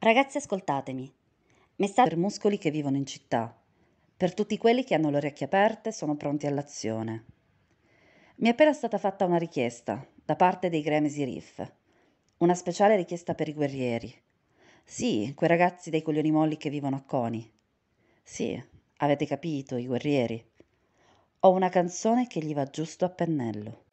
Ragazzi, ascoltatemi. Messaggio per muscoli che vivono in città, per tutti quelli che hanno le orecchie aperte e sono pronti all'azione. Mi è appena stata fatta una richiesta da parte dei Gremesi Riff, una speciale richiesta per i guerrieri. Sì, quei ragazzi dei coglioni molli che vivono a Coni. Sì, avete capito, i guerrieri. Ho una canzone che gli va giusto a pennello.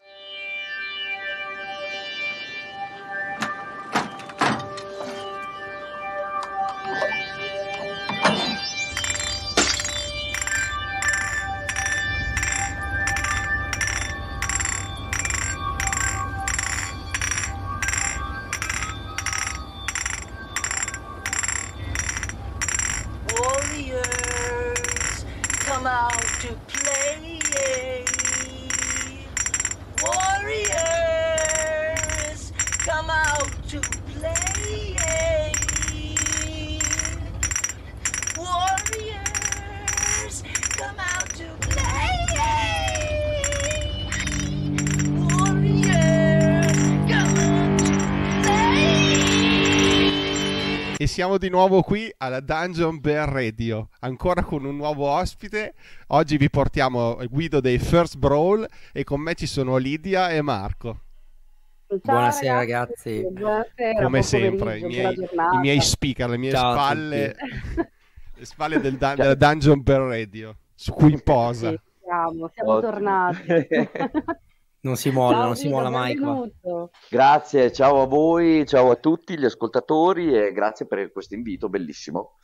siamo di nuovo qui alla Dungeon Bear Radio, ancora con un nuovo ospite. Oggi vi portiamo il Guido dei First Brawl e con me ci sono Lidia e Marco. Ciao, Buonasera ragazzi. ragazzi. Buonasera, Come sempre, i miei, i miei, speaker, le mie Ciao spalle, le spalle del della Dungeon Bear Radio, su cui posa. Sì, siamo, siamo oh. tornati. Non si molla, ciao, non si molla mai. Grazie, ciao a voi, ciao a tutti gli ascoltatori e grazie per questo invito bellissimo.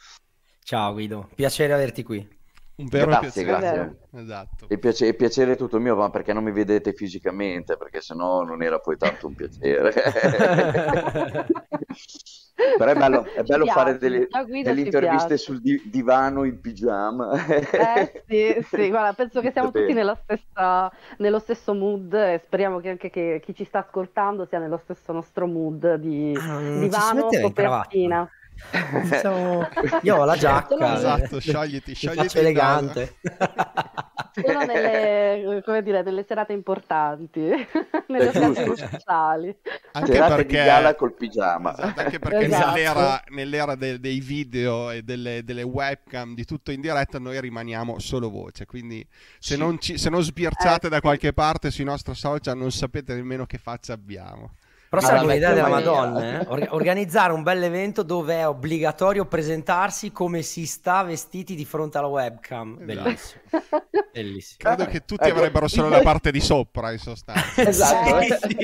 Ciao Guido, piacere averti qui. Un vero grazie, piacere. Grazie. Esatto. E piacere, piacere tutto mio, ma perché non mi vedete fisicamente, perché sennò non era poi tanto un piacere. Però è bello, è bello fare delle, delle interviste sul di- divano in pigiama. eh sì, sì, guarda, penso che siamo tutti stessa, nello stesso mood e speriamo che anche che chi ci sta ascoltando sia nello stesso nostro mood di ah, divano e copertina. Siamo... Io ho la esatto, giacca. Eh. Esatto, sciogliti, sciogliti. elegante. Sono nelle, come dire, delle serate importanti, nelle eh, serate sociali. Anche serate perché... di gala col pigiama. Esatto, anche perché esatto. nell'era, nell'era de- dei video e delle, delle, webcam, di tutto in diretta, noi rimaniamo solo voce. Quindi se, sì. non, ci, se non sbirciate eh. da qualche parte sui nostri social non sapete nemmeno che faccia abbiamo. Però sai un'idea della Madonna, eh? Or- organizzare un bel evento dove è obbligatorio presentarsi come si sta vestiti di fronte alla webcam. Esatto. Bellissimo. Bellissimo. Credo che tutti eh, avrebbero solo la parte di sopra, in sostanza. Esatto. sì, sì,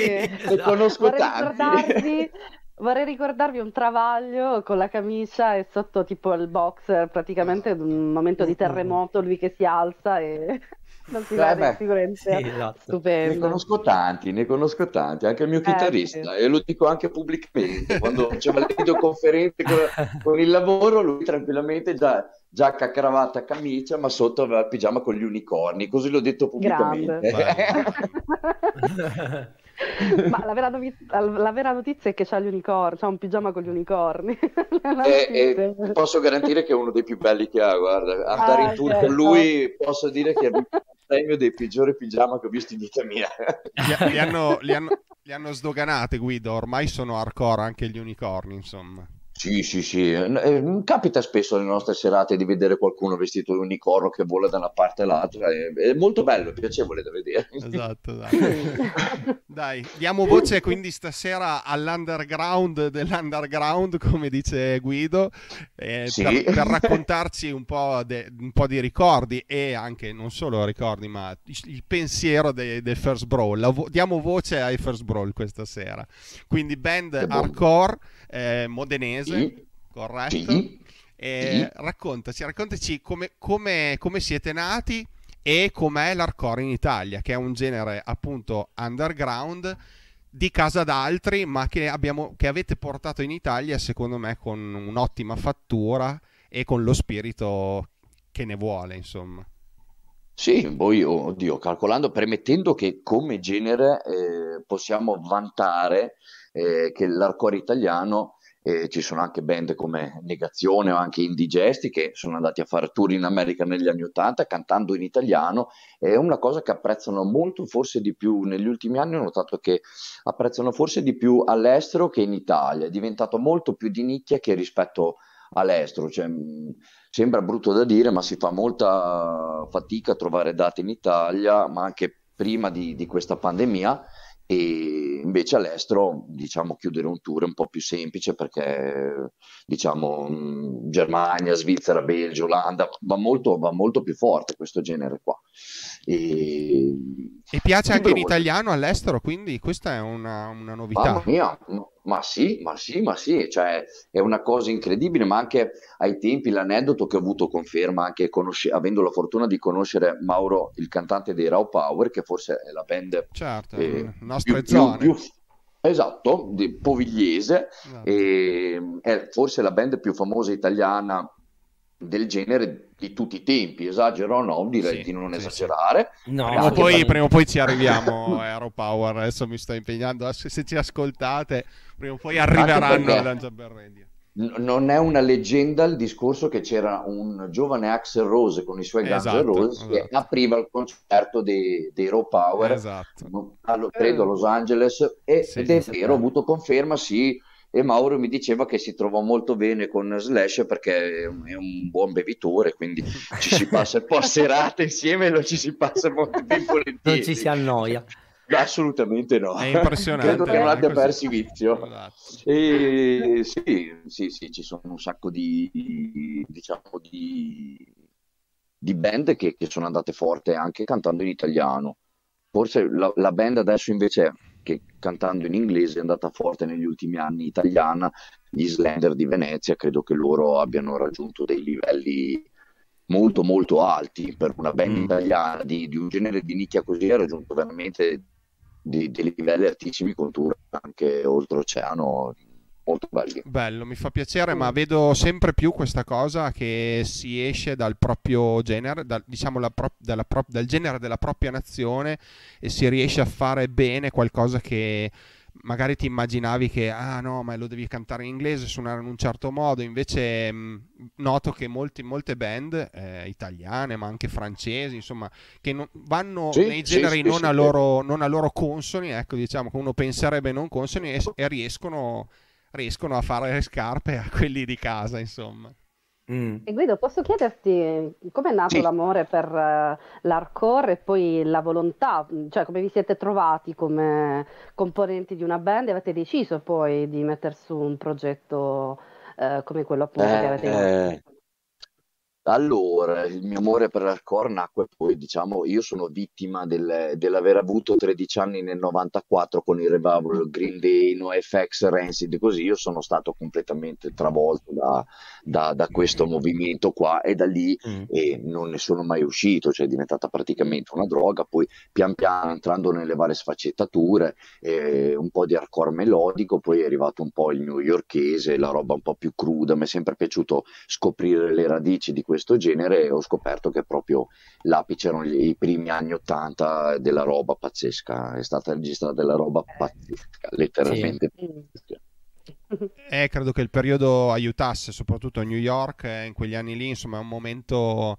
sì. Lo conosco Vorrei tanti. ricordarvi Vorrei ricordarvi un travaglio con la camicia e sotto tipo il boxer, praticamente un momento di terremoto, lui che si alza e non si vede eh sicuramente sì, esatto. stupendo. Ne conosco tanti, ne conosco tanti, anche il mio eh, chitarrista eh, sì. e lo dico anche pubblicamente, quando faceva le videoconferenze con, con, il lavoro lui tranquillamente già giacca, cravatta, camicia, ma sotto aveva il pigiama con gli unicorni, così l'ho detto pubblicamente. Ma la vera, novità, la vera, notizia è che c'ha, c'ha un pigiama con gli unicorni. Eh, eh, posso garantire che è uno dei più belli che ha, guarda. Andare ah, in tour certo. con lui, posso dire che è il premio dei peggiori pigiama che ho visto in vita mia. Li, li, hanno, li, hanno, li hanno sdoganate, Guido, ormai sono hardcore anche gli unicorni, insomma. Sì, sì, sì. Eh, capita spesso nelle nostre serate di vedere qualcuno vestito di unicorno che vola da una parte all'altra. Eh, è, molto bello, è piacevole da vedere. Esatto, esatto. Dai, diamo voce quindi stasera all'underground dell'underground, come dice Guido, eh, sì. per, per, raccontarci un po, de, un po', di ricordi e anche non solo ricordi, ma il pensiero del First Brawl. Diamo voce ai First Brawl questa sera. Quindi band hardcore eh, modenese, sì. corretto? Sì. Eh, sì. Raccontaci, raccontaci come, come, come siete nati e com'è l'hardcore in Italia, che è un genere appunto underground di casa d'altri, ma che, abbiamo, che avete portato in Italia, secondo me, con un'ottima fattura e con lo spirito che ne vuole, insomma. Sì, poi, oh, oddio, calcolando, premettendo che come genere eh, possiamo vantare eh, che l'hardcore italiano eh, ci sono anche band come Negazione o anche Indigesti che sono andati a fare tour in America negli anni Ottanta cantando in italiano, è una cosa che apprezzano molto, forse di più negli ultimi anni ho notato che apprezzano forse di più all'estero che in Italia, è diventato molto più di nicchia che rispetto all'estero, cioè, sembra brutto da dire ma si fa molta fatica a trovare date in Italia, ma anche prima di, di questa pandemia e invece all'estero, diciamo, chiudere un tour è un po' più semplice perché, diciamo, Germania, Svizzera, Belgio, Olanda, va molto, va molto più forte questo genere qua. E, e piace anche in italiano all'estero, quindi questa è una, una novità. Mia, ma sì, ma sì, ma sì, cioè, è una cosa incredibile, ma anche ai tempi l'aneddoto che ho avuto conferma, anche conosce- avendo la fortuna di conoscere Mauro, il cantante dei Raw Power, che forse è la band certo, eh, più, più, più, esatto, di Povigliese, certo. e, è forse la band più famosa italiana del genere di tutti i tempi, esagero o no, direi sì, di non sì, esagerare. Sì. No, prima, poi, da... prima o poi ci arriviamo, Power, adesso mi sto impegnando, se, se ci ascoltate, prima o poi arriveranno a Lancia Berredia. non è una leggenda il discorso che c'era un giovane Axel Rose con i suoi Guns esatto, Rose che esatto. apriva il concerto di dei Raw Power, esatto. a, credo a Los Angeles, e, ed è vero, ho eh. avuto conferma, sì, e Mauro mi diceva che si trova molto bene con Slash perché è un, buon bevitore, quindi ci si passa un po' a serate insieme e non ci si passa molto ben volentieri. Non ci si annoia. Cioè, assolutamente no. È impressionante. Credo che non eh, abbia perso vizio. Esatto. E, sì, sì, sì, ci sono un sacco di, diciamo, di, di band che, che sono andate forte anche cantando in italiano forse la, la, band adesso invece che cantando in inglese è andata forte negli ultimi anni italiana, gli Slender di Venezia credo che loro abbiano raggiunto dei livelli molto molto alti per una band mm. italiana di, di, un genere di nicchia così ha raggiunto veramente dei livelli altissimi con tour anche oltreoceano molto belli. Bello, mi fa piacere, ma vedo sempre più questa cosa che si esce dal proprio genere, dal, diciamo pro- pro- dal genere della propria nazione e si riesce a fare bene qualcosa che magari ti immaginavi che ah no, ma lo devi cantare in inglese, suonare in un certo modo, invece mh, mm, noto che molti, molte band eh, italiane, ma anche francesi, insomma, che non, vanno sì, nei generi sì, non, sì, a loro, non, a loro, consoni, ecco, diciamo che uno penserebbe non consoni e, e riescono riescono a fare le scarpe a quelli di casa, insomma. Mm. E Guido, posso chiederti com'è nato sì. l'amore per uh, l'hardcore e poi la volontà, cioè come vi siete trovati come componenti di una band e avete deciso poi di mettere su un progetto uh, come quello appunto eh, che avete eh, allora, il mio amore per l'hardcore nacque poi, diciamo, io sono vittima del, dell'aver avuto 13 anni nel 94 con il revival Green Day, NoFX, Rancid, così io sono stato completamente travolto da, da, da questo mm. movimento qua e da lì mm. e non ne sono mai uscito, cioè è diventata praticamente una droga, poi pian piano entrando nelle varie sfaccettature, eh, un po' di hardcore melodico, poi è arrivato un po' il newyorkese, la roba un po' più cruda, mi è sempre piaciuto scoprire le radici di questo questo genere ho scoperto che proprio l'apice erano gli, i primi anni 80 della roba pazzesca, è stata registrata della roba eh. pazzesca, letteralmente sì. pazzesca. Eh, credo che il periodo aiutasse, soprattutto a New York, eh, in quegli anni lì, insomma, è un momento...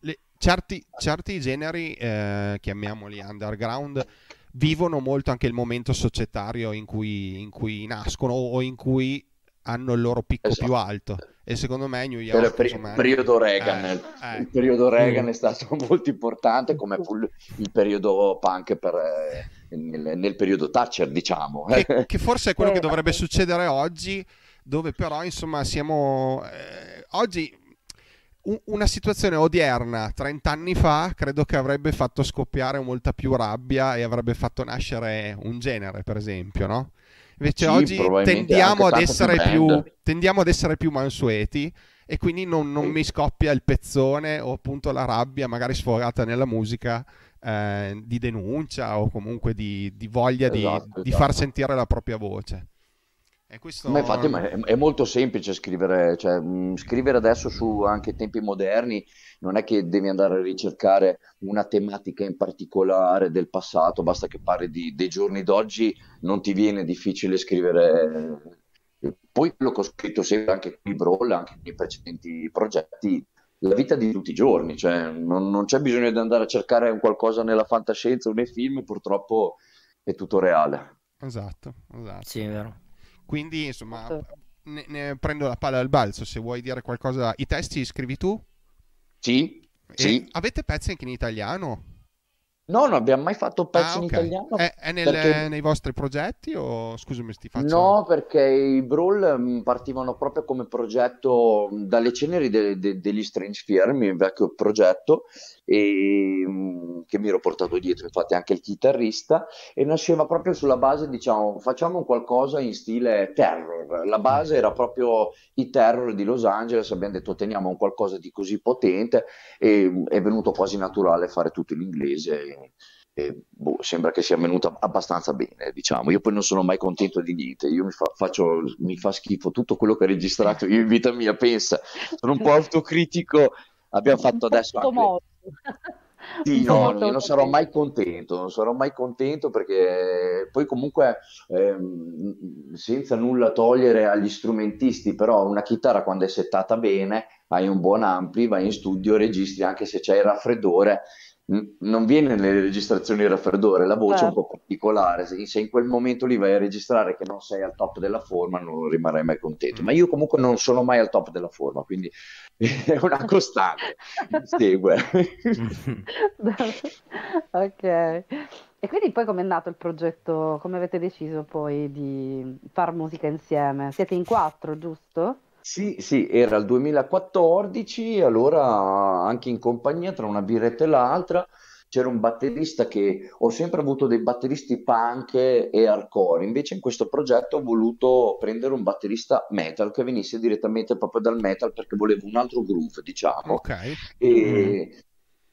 Le... Certi, certi, generi, eh, chiamiamoli underground, vivono molto anche il momento societario in cui, in cui nascono o in cui hanno il loro picco esatto. più alto e secondo me New York... Per il insomma, periodo eh, Reagan, eh, eh. il periodo Reagan è mm. stato molto importante come fu il periodo punk per, eh, nel, nel, periodo Thatcher, diciamo. Che, che forse è quello che eh, dovrebbe succedere oggi, dove però insomma siamo... Eh, oggi una situazione odierna 30 anni fa credo che avrebbe fatto scoppiare molta più rabbia e avrebbe fatto nascere un genere, per esempio, no? Invece sì, oggi tendiamo ad, essere più, tendiamo ad essere più mansueti e quindi non, non sì. mi scoppia il pezzone o appunto la rabbia magari sfogata nella musica eh, di denuncia o comunque di, di voglia esatto, di, esatto. di, far sentire la propria voce. Questo... Ma infatti ma è, è, molto semplice scrivere, cioè, mh, scrivere adesso su anche tempi moderni non è che devi andare a ricercare una tematica in particolare del passato, basta che parli di, dei giorni d'oggi, non ti viene difficile scrivere. Eh, poi quello che ho scritto sempre anche qui Brawl, anche nei precedenti progetti, la vita di tutti i giorni, cioè non, non c'è bisogno di andare a cercare qualcosa nella fantascienza o nei film, purtroppo è tutto reale. Esatto, esatto. Sì, è vero. Quindi, insomma, ne, ne prendo la palla al balzo. Se vuoi dire qualcosa, i testi li scrivi tu? Sì, sì. Avete pezzi anche in italiano? No, non abbiamo mai fatto pezzi ah, okay. in italiano. È, eh, è nel, perché... nei vostri progetti o scusami sti faccio? No, perché i Brawl mm, partivano proprio come progetto mm, dalle ceneri de- de- degli Strange Fear, il mio vecchio progetto, e... Mm, che mi ero portato dietro, infatti anche il chitarrista, e nasceva proprio sulla base, diciamo, facciamo qualcosa in stile terror. La base era proprio i terror di Los Angeles, abbiamo detto teniamo un qualcosa di così potente e è venuto quasi naturale fare tutto in inglese e, boh, sembra che sia venuta abbastanza bene, diciamo. Io poi non sono mai contento di niente, io mi fa, faccio, mi fa schifo tutto quello che ho registrato io in vita mia, pensa, sono un po' autocritico, abbiamo fatto adesso... Anche... Sì, no, non sarò mai contento, non sarò mai contento perché poi comunque ehm, senza nulla togliere agli strumentisti, però una chitarra quando è settata bene, hai un buon ampli, vai in studio, registri anche se c'è il raffreddore non viene nelle registrazioni il raffreddore, la voce è un certo. po' particolare. Se, se in quel momento lì vai a registrare che non sei al top della forma, non rimarrai mai contento. Ma io comunque non sono mai al top della forma, quindi è una costante. segue. ok. E quindi poi com'è nato il progetto? Come avete deciso poi di far musica insieme? Siete in quattro, giusto? Sì, sì, era il 2014, allora anche in compagnia tra una birretta e l'altra c'era un batterista che ho sempre avuto dei batteristi punk e hardcore, invece in questo progetto ho voluto prendere un batterista metal che venisse direttamente proprio dal metal perché volevo un altro groove, diciamo. Ok. E, mm.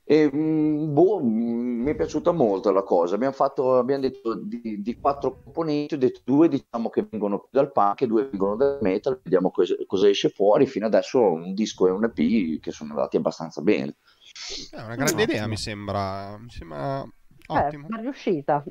E, mm, boh, mm, mi è piaciuta molto la cosa. Abbiamo, fatto, abbiamo detto di, di quattro componenti, ho detto due diciamo che vengono dal punk e due vengono dal metal, vediamo cosa, cosa esce fuori. Fino adesso un disco e un EP che sono andati abbastanza bene. È una grande no, idea, no. mi sembra. Mi sembra... Ottimo. Eh, riuscita.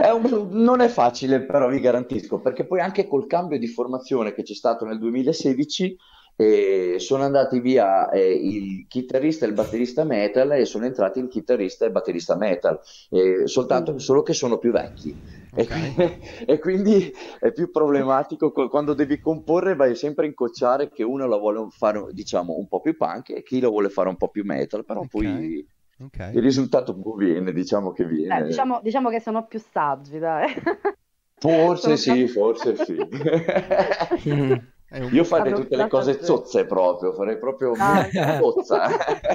è un, non è facile, però vi garantisco, perché poi anche col cambio di formazione che c'è stato nel 2016 e sono andati via eh, il chitarrista e il batterista metal e sono entrati il chitarrista e il batterista metal, eh, soltanto, mm. solo che sono più vecchi. Okay. E, e, quindi è più problematico quando devi comporre vai sempre a incocciare che uno la vuole fare diciamo un po' più punk e chi la vuole fare un po' più metal, però okay. poi okay. il risultato viene, diciamo che viene. Eh, diciamo, diciamo, che sono più saggi, dai. Forse sono sì, più... forse sì. Mm. Un... Io farei tutte le cose zozze proprio, farei proprio ah, zozza.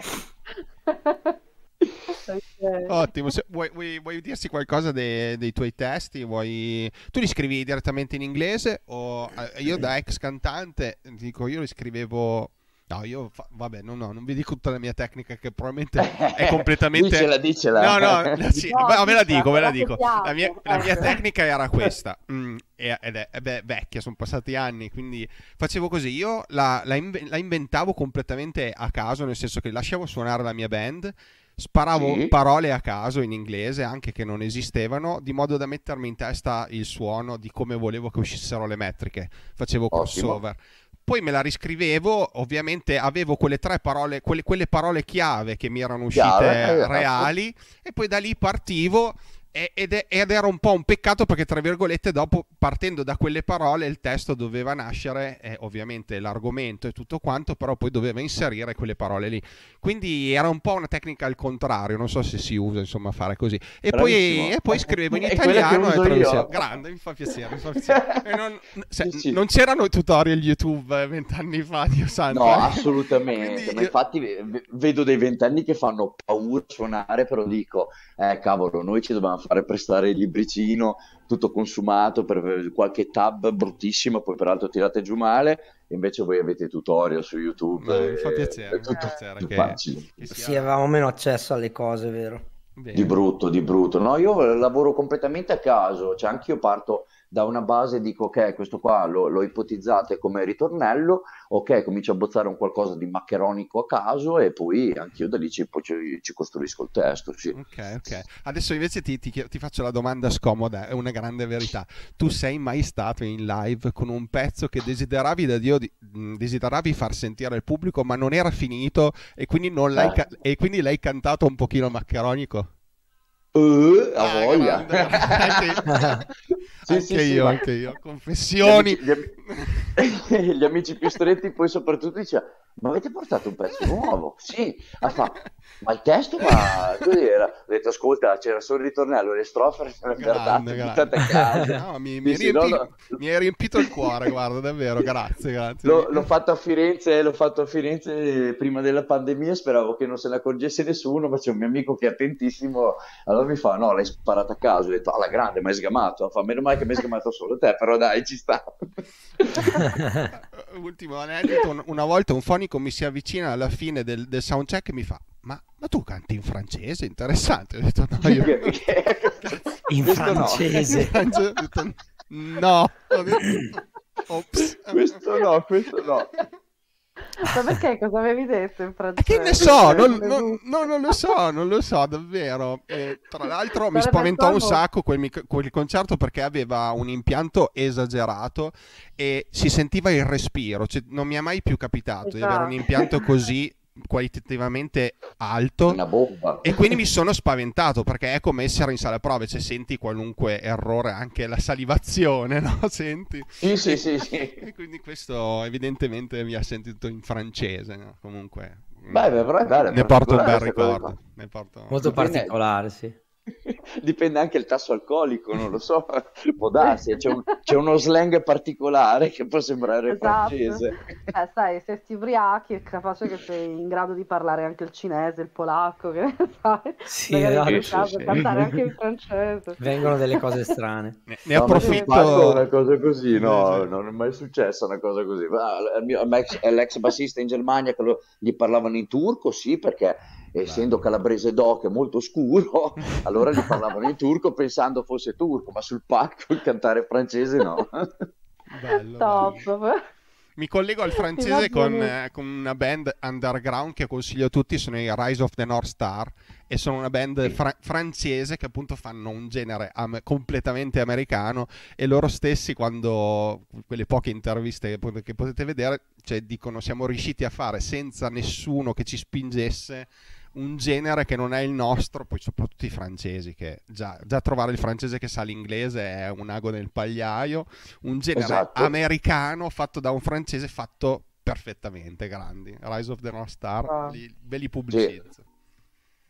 Okay. Ottimo, Se, vuoi, vuoi, vuoi, dirsi qualcosa dei, dei tuoi testi? Vuoi... Tu li scrivi direttamente in inglese o eh, io da ex cantante dico io li scrivevo No, io fa... vabbè, no, no, non vi dico tutta la mia tecnica che probabilmente è completamente... dicela, dicela. No, no, sì, no ve la dico, ve la dico. La mia, la mia tecnica era questa, mm, ed è, beh, vecchia, sono passati anni, quindi facevo così, io la, la, inve- la, inventavo completamente a caso, nel senso che lasciavo suonare la mia band, sparavo sì. parole a caso in inglese, anche che non esistevano, di modo da mettermi in testa il suono di come volevo che uscissero le metriche, facevo crossover. Ottimo poi me la riscrivevo, ovviamente avevo quelle tre parole, quelle, quelle parole chiave che mi erano uscite Chiave, eh, reali e poi da lì partivo ed, era un po' un peccato perché, tra virgolette, dopo partendo da quelle parole il testo doveva nascere, eh, ovviamente l'argomento e tutto quanto, però poi doveva inserire quelle parole lì. Quindi era un po' una tecnica al contrario, non so se si usa insomma fare così. E, poi, e poi, scrivevo in italiano e traducevo. Grande, mi fa piacere, mi fa piacere. non, se, sì, sì. non, c'erano tutorial YouTube eh, vent'anni fa, Dio santo. No, assolutamente. Quindi... Ma infatti vedo dei vent'anni che fanno paura suonare, però dico, eh cavolo, noi ci dobbiamo fare prestare il libricino tutto consumato per qualche tab bruttissima, poi peraltro tirate giù male, invece voi avete tutorial su YouTube. mi fa piacere, è tutto, piacere tutto che, facile. Che sia... Sì, avevamo meno accesso alle cose, vero? Bene. Di brutto, di brutto. No, io lavoro completamente a caso, cioè anch'io parto da una base dico ok, questo qua lo, lo ipotizzate come ritornello, ok, comincio a bozzare un qualcosa di maccheronico a caso e poi anch'io da lì ci, ci, ci costruisco il testo. Sì. Ok, ok. Adesso invece ti, ti, ti, faccio la domanda scomoda, è una grande verità. Tu sei mai stato in live con un pezzo che desideravi da Dio, di, desideravi far sentire al pubblico ma non era finito e quindi, eh. ca- e quindi l'hai cantato un pochino maccheronico? Uh, a ah, voglia. sì, anche sì, io, sì, anche io. Confessioni. Gli amici, gli, amici, gli amici, più stretti poi soprattutto dice ma avete portato un pezzo nuovo? Sì, ah, fa, ma il testo, ma così era. Ho detto, ascolta, c'era solo il ritornello, le strofe erano grande, in a casa. No, mi, mi, è riempito il cuore, guarda, davvero, grazie, grazie. L'ho, l'ho, fatto a Firenze, l'ho fatto a Firenze eh, prima della pandemia, speravo che non se ne accorgesse nessuno, ma c'è un mio amico che è attentissimo, allora mi fa, no, l'hai sparata a caso, ho detto, alla grande, ma hai sgamato, fa, meno male che mi hai sgamato solo te, però dai, ci sta. Ultimo aneddoto, una volta un fonico radiofonico, mi si avvicina alla fine del, del soundcheck e mi fa ma, ma, tu canti in francese? Interessante. Ho detto no, io... in francese. In francese. Ho detto no. Ops. Questo no, questo no. Ma perché cosa avevi detto in francese? Che ne so, non, non, non, lo so, non lo so davvero. E, eh, tra l'altro mi spaventò un sacco quel, quel, concerto perché aveva un impianto esagerato e si sentiva il respiro, cioè, non mi è mai più capitato esatto. di avere un esatto. impianto così qualitativamente alto e quindi mi sono spaventato perché è come essere in sala prove cioè senti qualunque errore anche la salivazione no? senti sì sì sì, sì. e quindi questo evidentemente mi ha sentito in francese no? comunque Beh, però è bello, ne porto un bel ricordo porto... molto particolare sì Dipende anche il tasso alcolico, non lo so, può darsi, c'è, un, c'è uno slang particolare che può sembrare esatto. francese. Eh, sai, se ti ubriachi è capace che sei in grado di parlare anche il cinese, il polacco, che ne sai, sì, magari esatto, caso, sì. cantare anche il francese. Vengono delle cose strane. Ne, ne no, approfitto. Una cosa così, no, eh, non è mai successa una cosa così. Ah, l'ex, l'ex bassista in Germania che lo, gli parlavano in turco, sì, perché essendo calabrese doc molto scuro, allora gli parlavano in turco pensando fosse turco, ma sul pacco il cantare francese no. Bello, Top. Mi collego al francese con, eh, con, una band underground che consiglio a tutti, sono i Rise of the North Star e sono una band fra- francese che appunto fanno un genere am- completamente americano e loro stessi quando quelle poche interviste che, che potete vedere cioè, dicono siamo riusciti a fare senza nessuno che ci spingesse un genere che non è il nostro, poi soprattutto i francesi, che già, già trovare il francese che sa l'inglese è un ago nel pagliaio, un genere esatto. americano fatto da un francese fatto perfettamente, grandi. Rise of the North Star, ah. ve li pubblicizzo. Sì.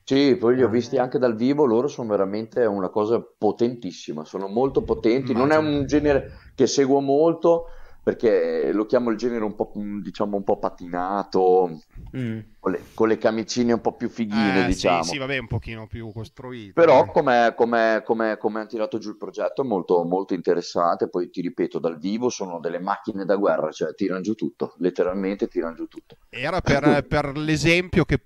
Sì, poi li ho ah. visti anche dal vivo, loro sono veramente una cosa potentissima, sono molto potenti, non è un genere che seguo molto, perché lo chiamo il genere un po', mm, diciamo, un po patinato, mm. con, le, con, le, camicine un po' più fighine, eh, diciamo. Sì, sì, vabbè, un pochino più costruito. Però come, hanno tirato giù il progetto è molto, molto interessante, poi ti ripeto, dal vivo sono delle macchine da guerra, cioè tirano giù tutto, letteralmente tirano giù tutto. Era per, per l'esempio che,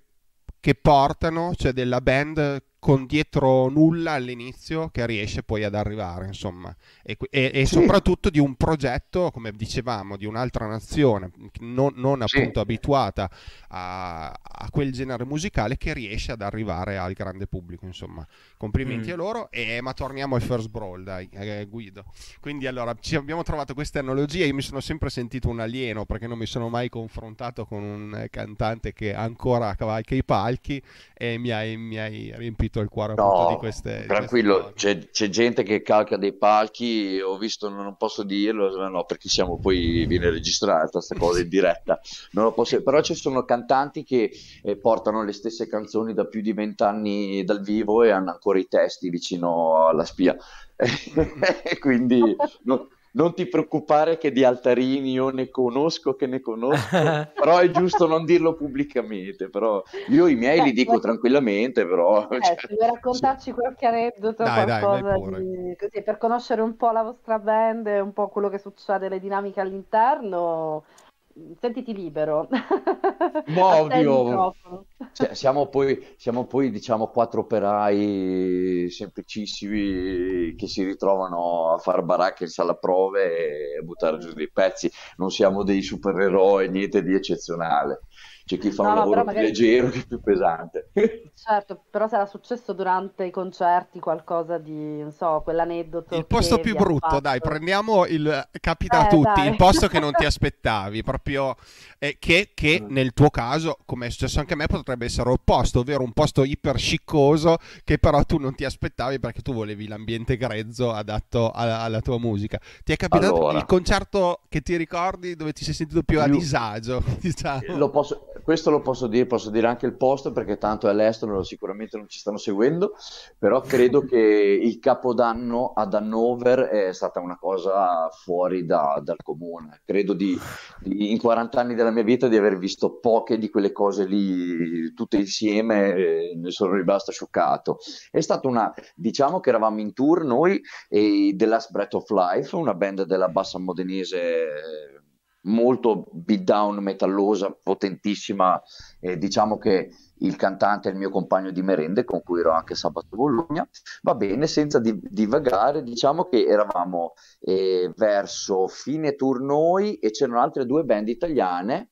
che portano, cioè della band con dietro nulla all'inizio che riesce poi ad arrivare, insomma, e, e, e sì. soprattutto di un progetto, come dicevamo, di un'altra nazione non, non appunto sì. abituata a, a, quel genere musicale che riesce ad arrivare al grande pubblico, insomma. Complimenti mm. a loro, e, ma torniamo al First Brawl, dai, eh, Guido. Quindi allora, ci abbiamo trovato queste analogie, io mi sono sempre sentito un alieno perché non mi sono mai confrontato con un cantante che ancora cavalca i palchi e mi hai, mi hai riempito capito il cuore no, di queste tranquillo c'è, c'è, gente che calca dei palchi ho visto non posso dirlo no perché siamo poi viene registrata questa cosa in diretta non lo posso però ci sono cantanti che eh, portano le stesse canzoni da più di vent'anni dal vivo e hanno ancora i testi vicino alla spia quindi no, non ti preoccupare che di Altarini io ne conosco che ne conosco, però è giusto non dirlo pubblicamente, però io i miei li dico tranquillamente, però... Eh, cioè... deve raccontarci qualche aneddoto, dai, qualcosa dai di... Così, per conoscere un po' la vostra band, un po' quello che succede, le dinamiche all'interno, sentiti libero. Ma ovvio. Cioè, siamo, poi, siamo poi, diciamo, quattro operai semplicissimi che si ritrovano a far fare in sala prove e buttare giù dei pezzi. Non siamo dei supereroi, niente di eccezionale c'è chi fa no, un no, lavoro più leggero, chi più pesante. Certo, però sarà successo durante i concerti qualcosa di, non so, quell'aneddoto. Il posto più brutto, fatto. dai, prendiamo il... capita eh, a tutti, dai. il posto che non ti aspettavi, proprio eh, che, che mm. nel tuo caso, come è successo anche a me, potrebbe essere opposto, ovvero un posto iper sciccoso che però tu non ti aspettavi perché tu volevi l'ambiente grezzo adatto alla, alla tua musica. Ti è capitato allora. il concerto che ti ricordi dove ti sei sentito più a disagio? Diciamo. Lo posso questo lo posso dire, posso dire anche il posto perché tanto è all'estero, sicuramente non ci stanno seguendo, però credo che il capodanno ad Hannover è stata una cosa fuori da, dal comune. Credo di, di, in 40 anni della mia vita di aver visto poche di quelle cose lì tutte insieme ne sono rimasto scioccato. È stata una, diciamo che eravamo in tour noi e The Last Breath of Life, una band della bassa modenese molto beat down metallosa, potentissima. Eh, diciamo che il cantante è il mio compagno di merende, con cui ero anche sabato a Bologna. Va bene, senza divagare, diciamo che eravamo eh, verso fine tour noi e c'erano altre due band italiane.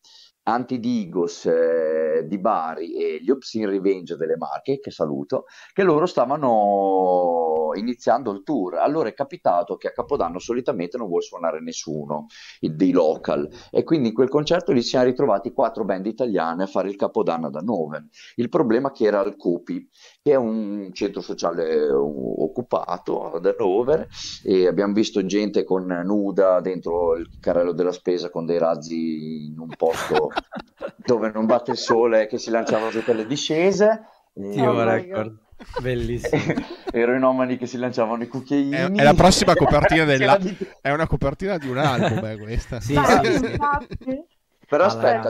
Antidigos eh, di Bari e gli Obscene Revenge delle Marche, che saluto, che loro stavano iniziando il tour. Allora è capitato che a Capodanno solitamente non vuol suonare nessuno dei local e quindi in quel concerto lì ci siamo ritrovati quattro band italiane a fare il Capodanno da nove. Il problema che era al Cupi, che è un centro sociale eh, occupato da Dover e abbiamo visto gente con nuda dentro il carrello della spesa con dei razzi in un posto dove non batte il sole che si lanciavano tutte le discese. Io oh, eh, ricordo Bellissimo. Ero i nomadi che si lanciavano i cucchiaini. È, è la prossima copertina della... è una copertina di un album, è eh, questa. Sì, sì. Però aspetta,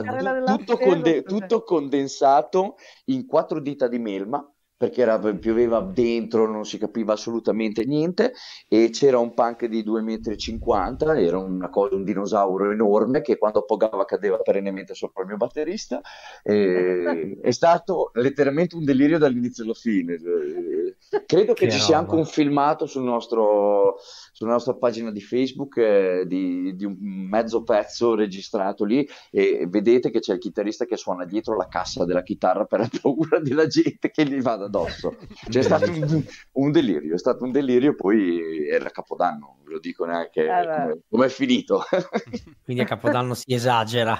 tutto, conde- tutto condensato in quattro dita di melma perché era, pioveva dentro, non si capiva assolutamente niente e c'era un punk di 2,50 m, era una cosa, un dinosauro enorme che quando appoggiava cadeva perennemente sopra il mio batterista. E, è stato letteralmente un delirio dall'inizio alla fine. Cioè, eh, credo che, che ci sia anche un filmato sul nostro sulla nostra pagina di Facebook eh, di, di, un mezzo pezzo registrato lì e vedete che c'è il chitarrista che suona dietro la cassa della chitarra per la paura della gente che gli vada addosso. Cioè, è stato un, un delirio, è stato un delirio, poi era Capodanno, ve lo dico neanche eh come, è finito. Quindi a Capodanno si esagera.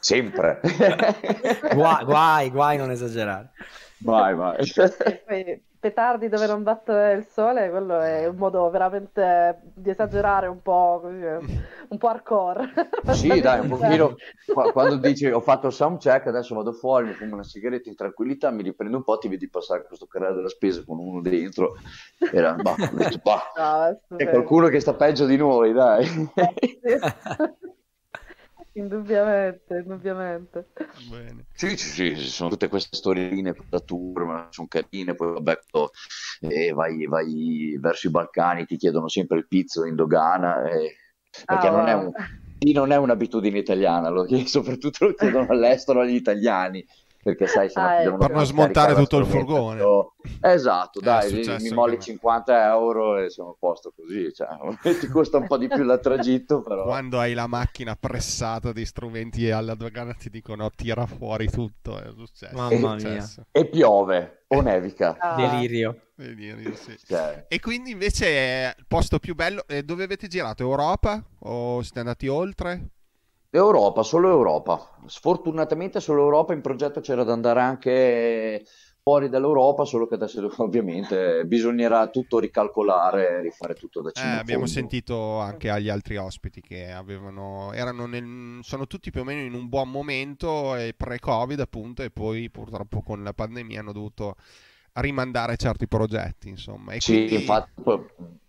Sempre. guai, guai, guai non esagerare. Vai, vai. Poi, petardi dove non batte il sole, quello è eh. un modo veramente di esagerare un po', così, eh, un po' hardcore. sì, dai, un pochino, quando dici ho fatto il sound check, adesso vado fuori, mi fumo una sigaretta in tranquillità, mi riprendo un po', ti vedi passare questo carrello della spesa con uno dentro, era, bah, bah. No, è qualcuno che sta peggio di noi, dai. Eh, sì. Indubbiamente, indubbiamente. Bene. Sì, sì, sì, sono tutte queste storie da turma, sono carine, poi vabbè, eh, vai, vai, verso i Balcani, ti chiedono sempre il pizzo in dogana, eh, perché ah, non, è un, non, è un'abitudine italiana, lo, soprattutto lo chiedono all'estero agli italiani, perché sai se ah, ecco. no, devono smontare tutto il furgone esatto eh, dai mi molli 50 euro e siamo a posto così cioè, ti costa un po' di più la tragitto però quando hai la macchina pressata di strumenti e alla dogana ti dicono tira fuori tutto è successo mamma è successo. mia e piove o nevica ah. delirio Delirio, sì. Cioè. E quindi invece è il posto più bello, eh, dove avete girato? Europa o siete andati oltre? Europa, solo Europa. Sfortunatamente solo Europa, in progetto c'era da andare anche fuori dall'Europa, solo che adesso ovviamente bisognerà tutto ricalcolare, rifare tutto da eh, cima. Eh, abbiamo sentito anche agli altri ospiti che avevano, erano nel, sono tutti più o meno in un buon momento pre-Covid appunto e poi purtroppo con la pandemia hanno dovuto rimandare certi progetti insomma. E sì, quindi... infatti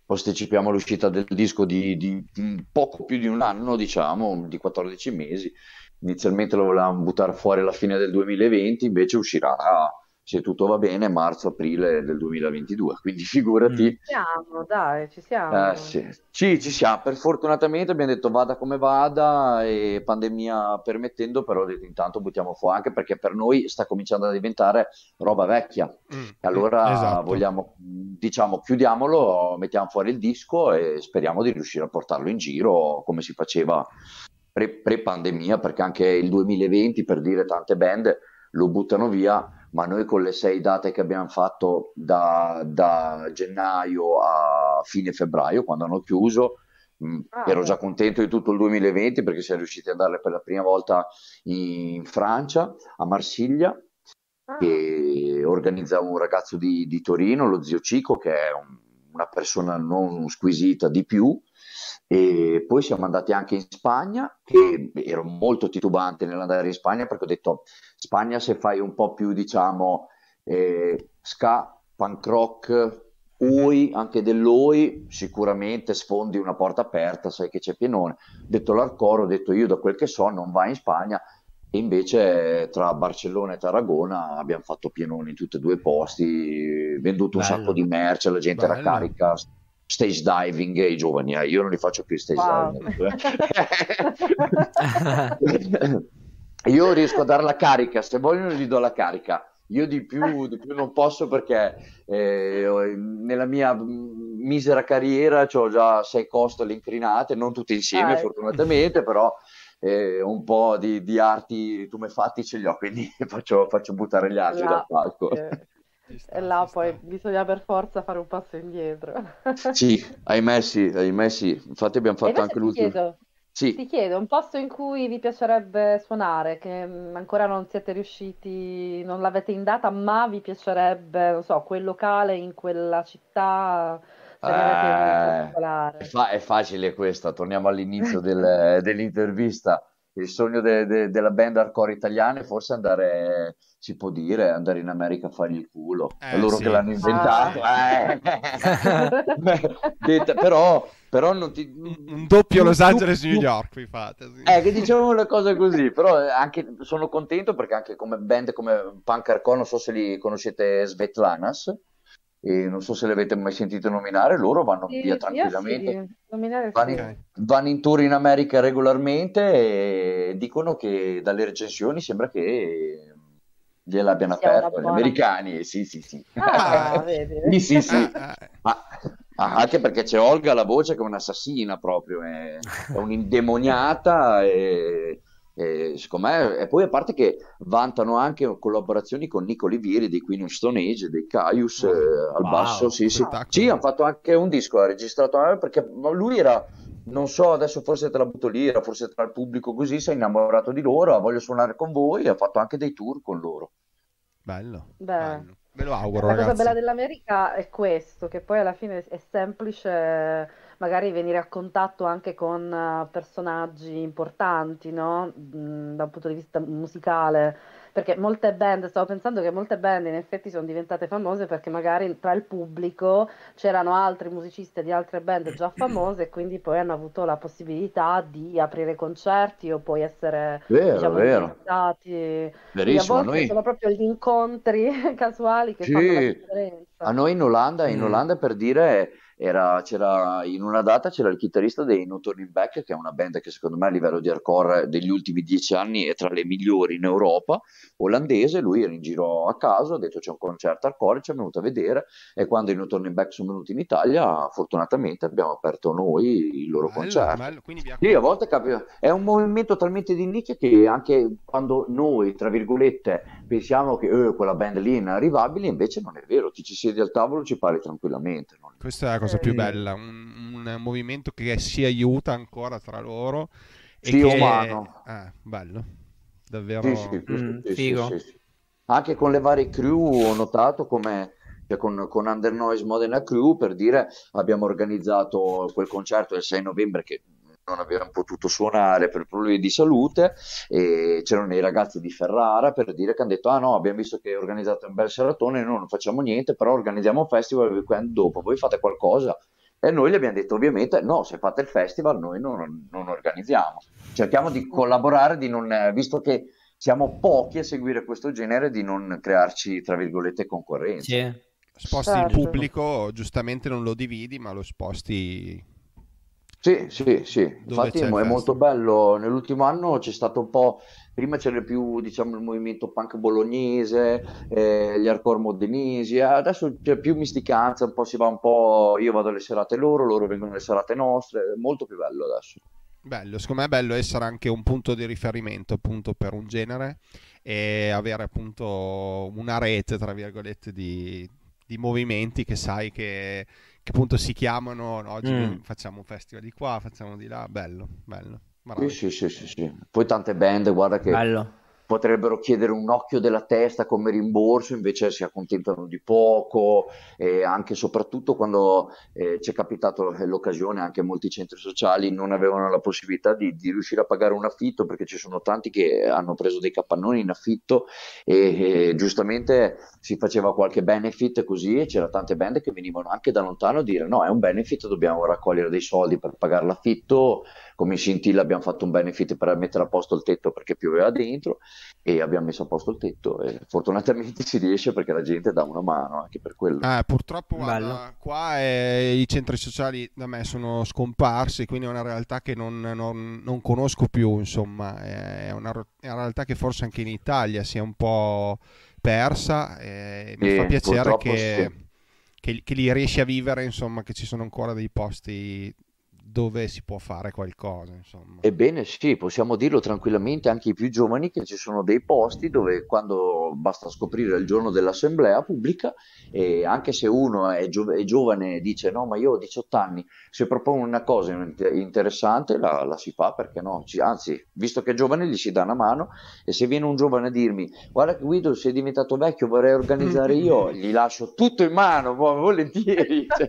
posticipiamo l'uscita del disco di, di, di, poco più di un anno, diciamo, di 14 mesi. Inizialmente lo volevamo buttare fuori alla fine del 2020, invece uscirà se tutto va bene, marzo-aprile del 2022. Quindi figurati. Mm. Ci siamo, dai, ci siamo. Eh, sì. Ci, ci siamo. Per fortunatamente abbiamo detto vada come vada, e pandemia permettendo, però intanto buttiamo fuori anche perché per noi sta cominciando a diventare roba vecchia. Mm, allora eh, esatto. vogliamo, diciamo, chiudiamolo, mettiamo fuori il disco e speriamo di riuscire a portarlo in giro come si faceva pre-pandemia, perché anche il 2020, per dire tante band, lo buttano via ma noi con le sei date che abbiamo fatto da, da gennaio a fine febbraio, quando hanno chiuso, mh, mm, ah, ero già contento di tutto il 2020 perché siamo riusciti ad andare per la prima volta in Francia, a Marsiglia, ah. che organizza un ragazzo di, di Torino, lo zio Cico, che è un, una persona non squisita di più, e poi siamo andati anche in Spagna, che ero molto titubante nell'andare in Spagna perché ho detto, Spagna se fai un po' più, diciamo, eh, ska, punk rock, Ui, anche dell'Oi, sicuramente sfondi una porta aperta, sai che c'è pienone. Ho detto l'Arcoro, ho detto io da quel che so non va in Spagna, e invece tra Barcellona e Tarragona abbiamo fatto pienone in tutti e due i posti, venduto Bello. un sacco di merce, la gente Bello. era carica, stage diving ai giovani, eh. io non li faccio più stage wow. diving. Eh. io riesco a dare la carica, se vogliono gli do la carica. Io di più, di più non posso perché eh, nella mia mm, misera carriera ho già sei costole incrinate, non tutte insieme ah, ecco. fortunatamente, però eh, un po' di, di arti tumefatti ce li ho, quindi faccio, faccio buttare gli altri dal palco. Che... Eh e là poi sta. bisogna per forza fare un passo indietro. sì, ahimè sì, ahimè sì. Infatti abbiamo fatto anche l'ultimo. Chiedo, sì. Ti chiedo, un posto in cui vi piacerebbe suonare, che mm, ancora non siete riusciti, non l'avete in data, ma vi piacerebbe, non so, quel locale in quella città, eh, è, fa- è, facile questa, torniamo all'inizio del, dell'intervista. Il sogno de- de- della band hardcore italiana è forse andare si può dire andare in America a fargli il culo, eh, è loro sì. che l'hanno inventato. Ah, eh. Detta, però, però non ti... Un doppio Los Angeles New York vi fate. Sì. Eh, che diciamo una cosa così, però eh, anche, sono contento perché anche come band come Punk Hardcore, non so se li conoscete Svetlanas, e non so se li avete mai sentito nominare, loro vanno sì, via tranquillamente, sì. vanno, in, vanno, in, tour in America regolarmente e dicono che dalle recensioni sembra che gliel'abbiano aperto gli americani, sì sì sì. Ah, sì, sì, sì. Ah, ah, ma, anche perché c'è Olga la voce che è un'assassina proprio, è, è un'indemoniata e, e, secondo e poi a parte che vantano anche collaborazioni con Nicoli Viri di Queen of Stone Age, dei Caius oh, eh, al wow, basso, sì sì. sì, hanno fatto anche un disco, ha registrato eh, perché lui era non so, adesso forse te la butto lì, forse tra il pubblico così, sei innamorato di loro, voglio suonare con voi, ho fatto anche dei tour con loro. Bello. bello. Ve lo auguro, La ragazzi. cosa bella dell'America è questo, che poi alla fine è semplice magari venire a contatto anche con eh, personaggi importanti, no? Mm, da un punto di vista musicale perché molte band, stavo pensando che molte band in effetti sono diventate famose perché magari tra il pubblico c'erano altri musicisti di altre band già famose e quindi poi hanno avuto la possibilità di aprire concerti o poi essere vero, diciamo, vero. Verissimo, noi... sono proprio gli incontri casuali che sì. fanno la differenza. A noi in Olanda, in mm. Olanda per dire era, in una data c'era il chitarrista dei No Turning Back, che è una band che secondo me a livello di hardcore degli ultimi dieci anni è tra le migliori in Europa, olandese, lui era in giro a caso, ha detto c'è un concerto hardcore, ci è venuto a vedere e quando i No Turning Back sono venuti in Italia, fortunatamente abbiamo aperto noi il loro bello, concerto. Bello. Sì, a volte capita, è un movimento talmente di nicchia che anche quando noi, tra virgolette, pensiamo che eh, quella band lì è inarrivabile, invece non è vero, Chi ci siedi al tavolo, ci parli tranquillamente. Non... Questa è la cosa cosa più eh. bella, un, un movimento che si aiuta ancora tra loro. E sì, che... umano. Ah, bello, davvero sì, sì, mm, figo. Anche con le varie crew ho notato come cioè, con, con Under Noise Modena Crew per dire abbiamo organizzato quel concerto del 6 novembre che non avevano potuto suonare per problemi di salute e c'erano i ragazzi di Ferrara per dire che hanno detto ah no abbiamo visto che organizzate un bel seratone noi non facciamo niente però organizziamo un festival dopo voi fate qualcosa e noi gli abbiamo detto ovviamente no, se fate il festival noi non, non organizziamo. Cerchiamo di collaborare, di non, visto che siamo pochi a seguire questo genere, di non crearci, tra virgolette, concorrenza. Sì. Sposti certo. il pubblico, giustamente non lo dividi, ma lo sposti sì, sì, sì. Infatti è molto bello. Nell'ultimo anno c'è stato un po'. Prima c'era più diciamo, il movimento punk bolognese, eh, gli hardcore modenesi, adesso c'è più misticanza, un po' si va un po'. Io vado alle serate loro, loro vengono alle serate nostre, è molto più bello adesso. Bello, secondo me è bello essere anche un punto di riferimento appunto per un genere e avere appunto una rete, tra virgolette, di, di movimenti che sai che, che appunto si chiamano, no? oggi mm. facciamo un festival di qua, facciamo di là, bello, bello. Sì, sì, sì, sì, Poi tante band, guarda che... Bello potrebbero chiedere un occhio della testa come rimborso, invece si accontentano di poco, e anche e soprattutto quando eh, ci è capitato eh, l'occasione, anche molti centri sociali non avevano la possibilità di, di, riuscire a pagare un affitto, perché ci sono tanti che hanno preso dei capannoni in affitto e, e giustamente si faceva qualche benefit così e c'era tante band che venivano anche da lontano a dire no, è un benefit, dobbiamo raccogliere dei soldi per pagare l'affitto. Con scintilla abbiamo fatto un benefit per mettere a posto il tetto perché pioveva dentro e abbiamo messo a posto il tetto. E fortunatamente si riesce perché la gente dà una mano anche per quello. Eh, purtroppo guarda, qua eh, i centri sociali da me sono scomparsi, quindi è una realtà che non, non, non conosco più, insomma, eh, è una, è una realtà che forse anche in Italia si è un po' persa. e eh, mi e fa piacere che, sì. che, che, li riesci a vivere, insomma, che ci sono ancora dei posti dove si può fare qualcosa. Insomma. Ebbene sì, possiamo dirlo tranquillamente anche ai più giovani che ci sono dei posti dove quando basta scoprire il giorno dell'assemblea pubblica e anche se uno è, gio- è giovane e dice no ma io ho 18 anni, se propone una cosa interessante la, la si fa perché no, ci, anzi visto che è giovane gli si dà una mano e se viene un giovane a dirmi guarda che Guido sei diventato vecchio vorrei organizzare io, gli lascio tutto in mano volentieri, cioè,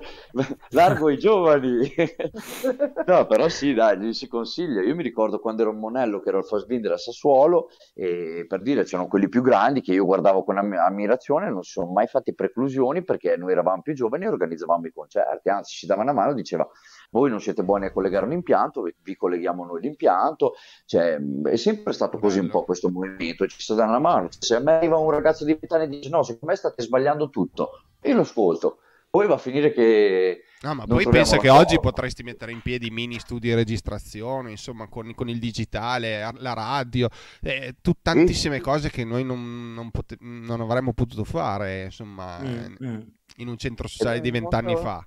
largo i giovani. no, però sì, dai, gli si consiglia. Io mi ricordo quando ero un monello che ero al Fassbinder a Sassuolo e per dire c'erano quelli più grandi che io guardavo con am- ammirazione, non si sono mai fatti preclusioni perché noi eravamo più giovani e organizzavamo i concerti, anzi ci davano una mano, diceva voi non siete buoni a collegare un impianto, vi colleghiamo noi l'impianto, cioè, è sempre stato così un po' questo movimento, ci sta dando una mano, se a me arriva un ragazzo di 20 e dice no, secondo me state sbagliando tutto, io lo ascolto, poi va a finire che... No, ma poi pensa che oggi potresti mettere in piedi mini studi di registrazione, insomma, con, con il digitale, la radio, eh, tu, tantissime mm. cose che noi non, non, pote- non, avremmo potuto fare, insomma, mm. Eh, mm. in un centro eh, sociale di vent'anni modo... fa.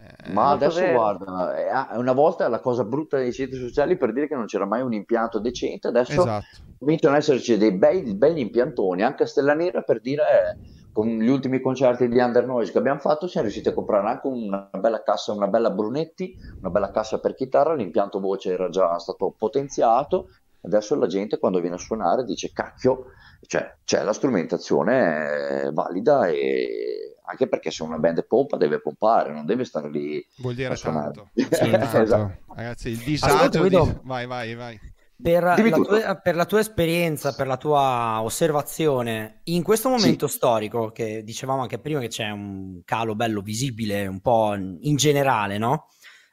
Eh, ma adesso guarda, una volta la cosa brutta dei centri sociali per dire che non c'era mai un impianto decente, adesso esatto. cominciano ad esserci dei bei, belli impiantoni, anche a Stella Nera per dire... Eh, con gli ultimi concerti di Under Noise che abbiamo fatto siamo riusciti a comprare anche una bella cassa, una bella Brunetti, una bella cassa per chitarra, l'impianto voce era già stato potenziato, adesso la gente quando viene a suonare dice cacchio, cioè c'è cioè, la strumentazione valida e anche perché se una band pompa deve pompare, non deve stare lì Vuol dire a suonare. Tanto, esatto. esatto. Ragazzi, il disagio di... Vai, vai, vai. Per la, tua, per la, tua, esperienza, per la tua osservazione, in questo momento sì. storico, che dicevamo anche prima che c'è un calo bello visibile un po' in generale, no?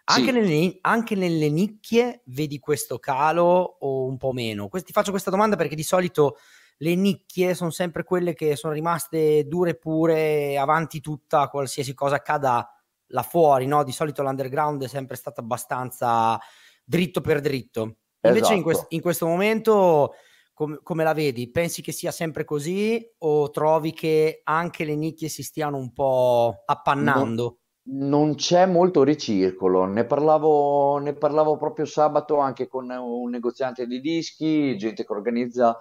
Anche, sì. nelle, anche nelle, nicchie vedi questo calo o un po' meno? Quest- ti faccio questa domanda perché di solito le nicchie sono sempre quelle che sono rimaste dure pure, avanti tutta, qualsiasi cosa accada là fuori, no? Di solito l'underground è sempre stato abbastanza dritto per dritto. Invece esatto. in, quest- in, questo momento com- come la vedi? Pensi che sia sempre così o trovi che anche le nicchie si stiano un po' appannando? No non c'è molto ricircolo, ne parlavo, ne parlavo proprio sabato anche con un negoziante di dischi, gente che organizza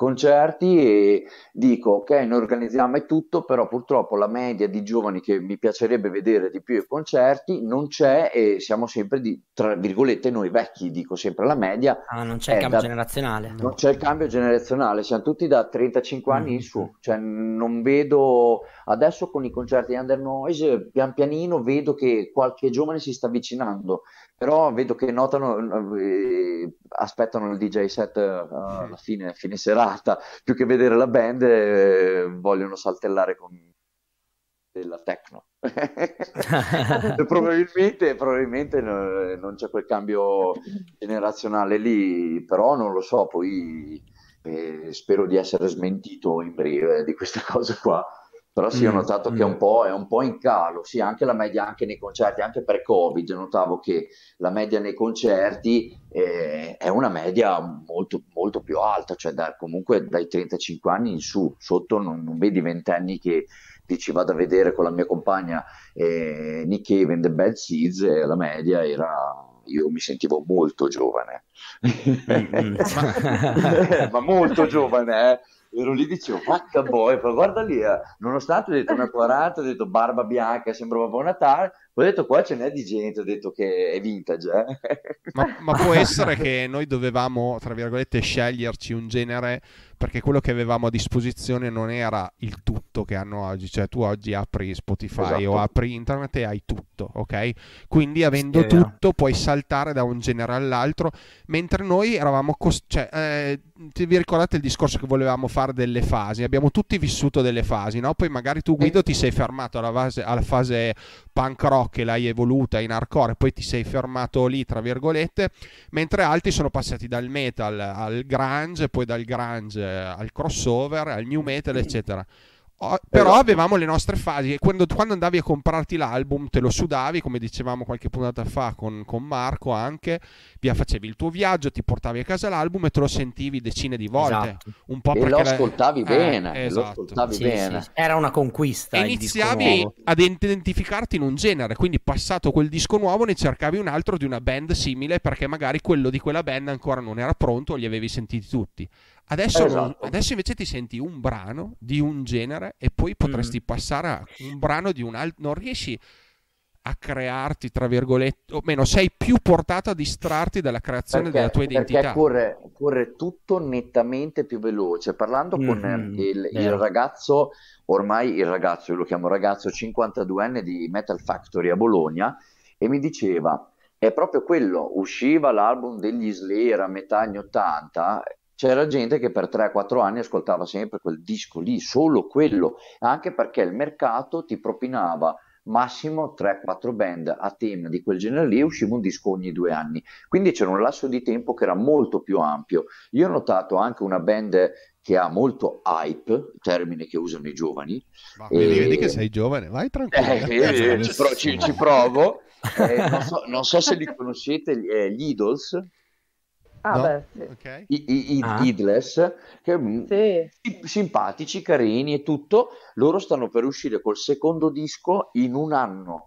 concerti e dico ok noi organizziamo e tutto però purtroppo la media di giovani che mi piacerebbe vedere di più i concerti non c'è e siamo sempre di tra virgolette noi vecchi dico sempre la media ah, non c'è il cambio da, generazionale non c'è il cambio generazionale siamo tutti da 35 anni mm. in mm-hmm. su cioè non vedo adesso con i concerti under noise pian pianino vedo che qualche giovane si sta avvicinando però vedo che notano, eh, aspettano il DJ set eh, alla fine, fine, serata, più che vedere la band, eh, vogliono saltellare con della techno. probabilmente, probabilmente non c'è quel cambio generazionale lì, però non lo so, poi eh, spero di essere smentito in breve di questa cosa qua però sì, ho mm, notato mm. che è mm. un, è un, po', in calo, sì, anche la media anche nei concerti, anche per Covid, notavo che la media nei concerti eh, è una media molto, molto più alta, cioè da, comunque dai 35 anni in su, sotto non, non vedi ventenni che ci vado a vedere con la mia compagna eh, Nick Cave and the Bad Seeds, eh, la media era io mi sentivo molto giovane, mm, ma molto giovane, eh? ero lì e dicevo vacca boy guarda lì eh. nonostante ho detto una 40 ho detto barba bianca sembrava Babbo Natale ho detto qua ce n'è di gente ho detto che è vintage eh. ma, ma, può essere che noi dovevamo tra virgolette sceglierci un genere perché quello che avevamo a disposizione non era il tutto che hanno oggi cioè tu oggi apri Spotify esatto. o apri internet e hai tutto ok quindi avendo sì, tutto puoi saltare da un genere all'altro mentre noi eravamo cos- cioè, eh, vi ricordate il discorso che volevamo fare fare delle fasi, abbiamo tutti vissuto delle fasi, no? Poi magari tu Guido ti sei fermato alla fase, alla fase punk rock e l'hai evoluta in hardcore poi ti sei fermato lì, tra virgolette, mentre altri sono passati dal metal al grunge, poi dal grunge al crossover, al new metal, eccetera però avevamo le nostre fasi e quando, quando, andavi a comprarti l'album te lo sudavi, come dicevamo qualche puntata fa con, con, Marco anche, via facevi il tuo viaggio, ti portavi a casa l'album e te lo sentivi decine di volte. Esatto. Un po' e perché eh, lo ascoltavi la... bene, eh, esatto. lo ascoltavi sì, bene. Sì. era una conquista. E iniziavi ad identificarti in un genere, quindi passato quel disco nuovo ne cercavi un altro di una band simile perché magari quello di quella band ancora non era pronto o li avevi sentiti tutti. Adesso, esatto. adesso, invece ti senti un brano di un genere e poi potresti mm. passare a un brano di un altro. Non riesci a crearti, tra virgolette, o meno, sei più portato a distrarti dalla creazione perché, della tua identità. Perché corre, corre, tutto nettamente più veloce. Parlando mm con mm-hmm. ehm, il, il, ragazzo, ormai il ragazzo, io lo chiamo ragazzo 52enne di Metal Factory a Bologna, e mi diceva, è proprio quello, usciva l'album degli Slayer a metà anni 80, c'era gente che per 3-4 anni ascoltava sempre quel disco lì, solo quello, anche perché il mercato ti propinava massimo 3-4 band a tema di quel genere lì e usciva un disco ogni due anni. Quindi c'era un lasso di tempo che era molto più ampio. Io ho notato anche una band che ha molto hype, termine che usano i giovani. Ma e... vedi che sei giovane, vai tranquillo. Eh, ci, ci, provo. Eh, non, so, non, so, se li conoscete, gli eh, Idols. Ah, no? beh, sì. okay. I, i, i ah. Idles, che, mm, sì. simpatici, carini e tutto, loro stanno per uscire col secondo disco in un anno.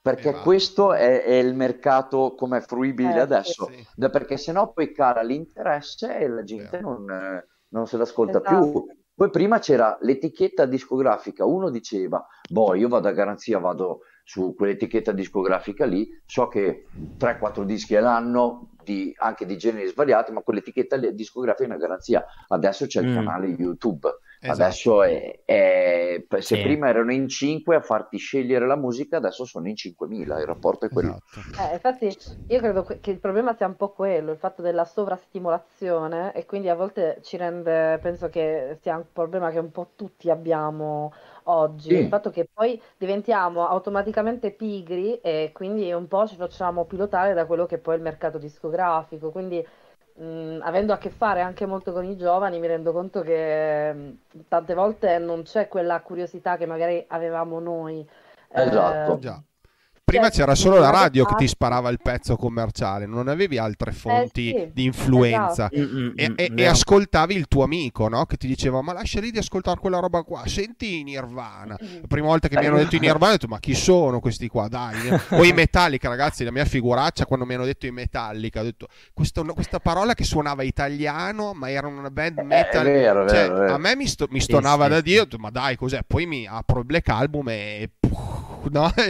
Perché eh, questo è, è, il mercato come fruibile eh, adesso, sì. da, perché sennò poi cala l'interesse e la gente non, eh, non, se l'ascolta esatto. più. Poi prima c'era l'etichetta discografica, uno diceva, boh, io vado a garanzia, vado su quell'etichetta discografica lì, so che 3-4 dischi all'anno, di, anche di generi svariati, ma quell'etichetta discografica è una garanzia. Adesso c'è il mm. canale YouTube Esatto. Adesso è, è se sì. prima erano in 5 a farti scegliere la musica, adesso sono in 5.000. Il rapporto è quello. Esatto. Eh, infatti, io credo che il problema sia un po' quello: il fatto della sovrastimolazione, e quindi a volte ci rende, penso che sia un problema che un po' tutti abbiamo oggi. Sì. Il fatto che poi diventiamo automaticamente pigri e quindi un po' ci facciamo pilotare da quello che poi è il mercato discografico. Quindi mh, mm, avendo a che fare anche molto con i giovani, mi rendo conto che mh, mm, tante volte non c'è quella curiosità che magari avevamo noi. Esatto. Eh, Prima cioè, c'era solo la radio che ti sparava il pezzo commerciale, non avevi altre eh fonti eh, sì, di influenza esatto. Mm, mm, mm, e, e, e, ascoltavi il tuo amico no? che ti diceva ma lascia lì di ascoltare quella roba qua, senti Nirvana. La prima volta che mi hanno detto i Nirvana ho detto ma chi sono questi qua dai? o i Metallica ragazzi, la mia figuraccia quando mi hanno detto i Metallica, ho detto questa, questa parola che suonava italiano ma era una band eh, metal. Eh, vero, cioè, vero, A me mi, sto, mi stonava sì, da sì. Dio, ma dai cos'è? Poi mi apro il Black Album e... Puh, no?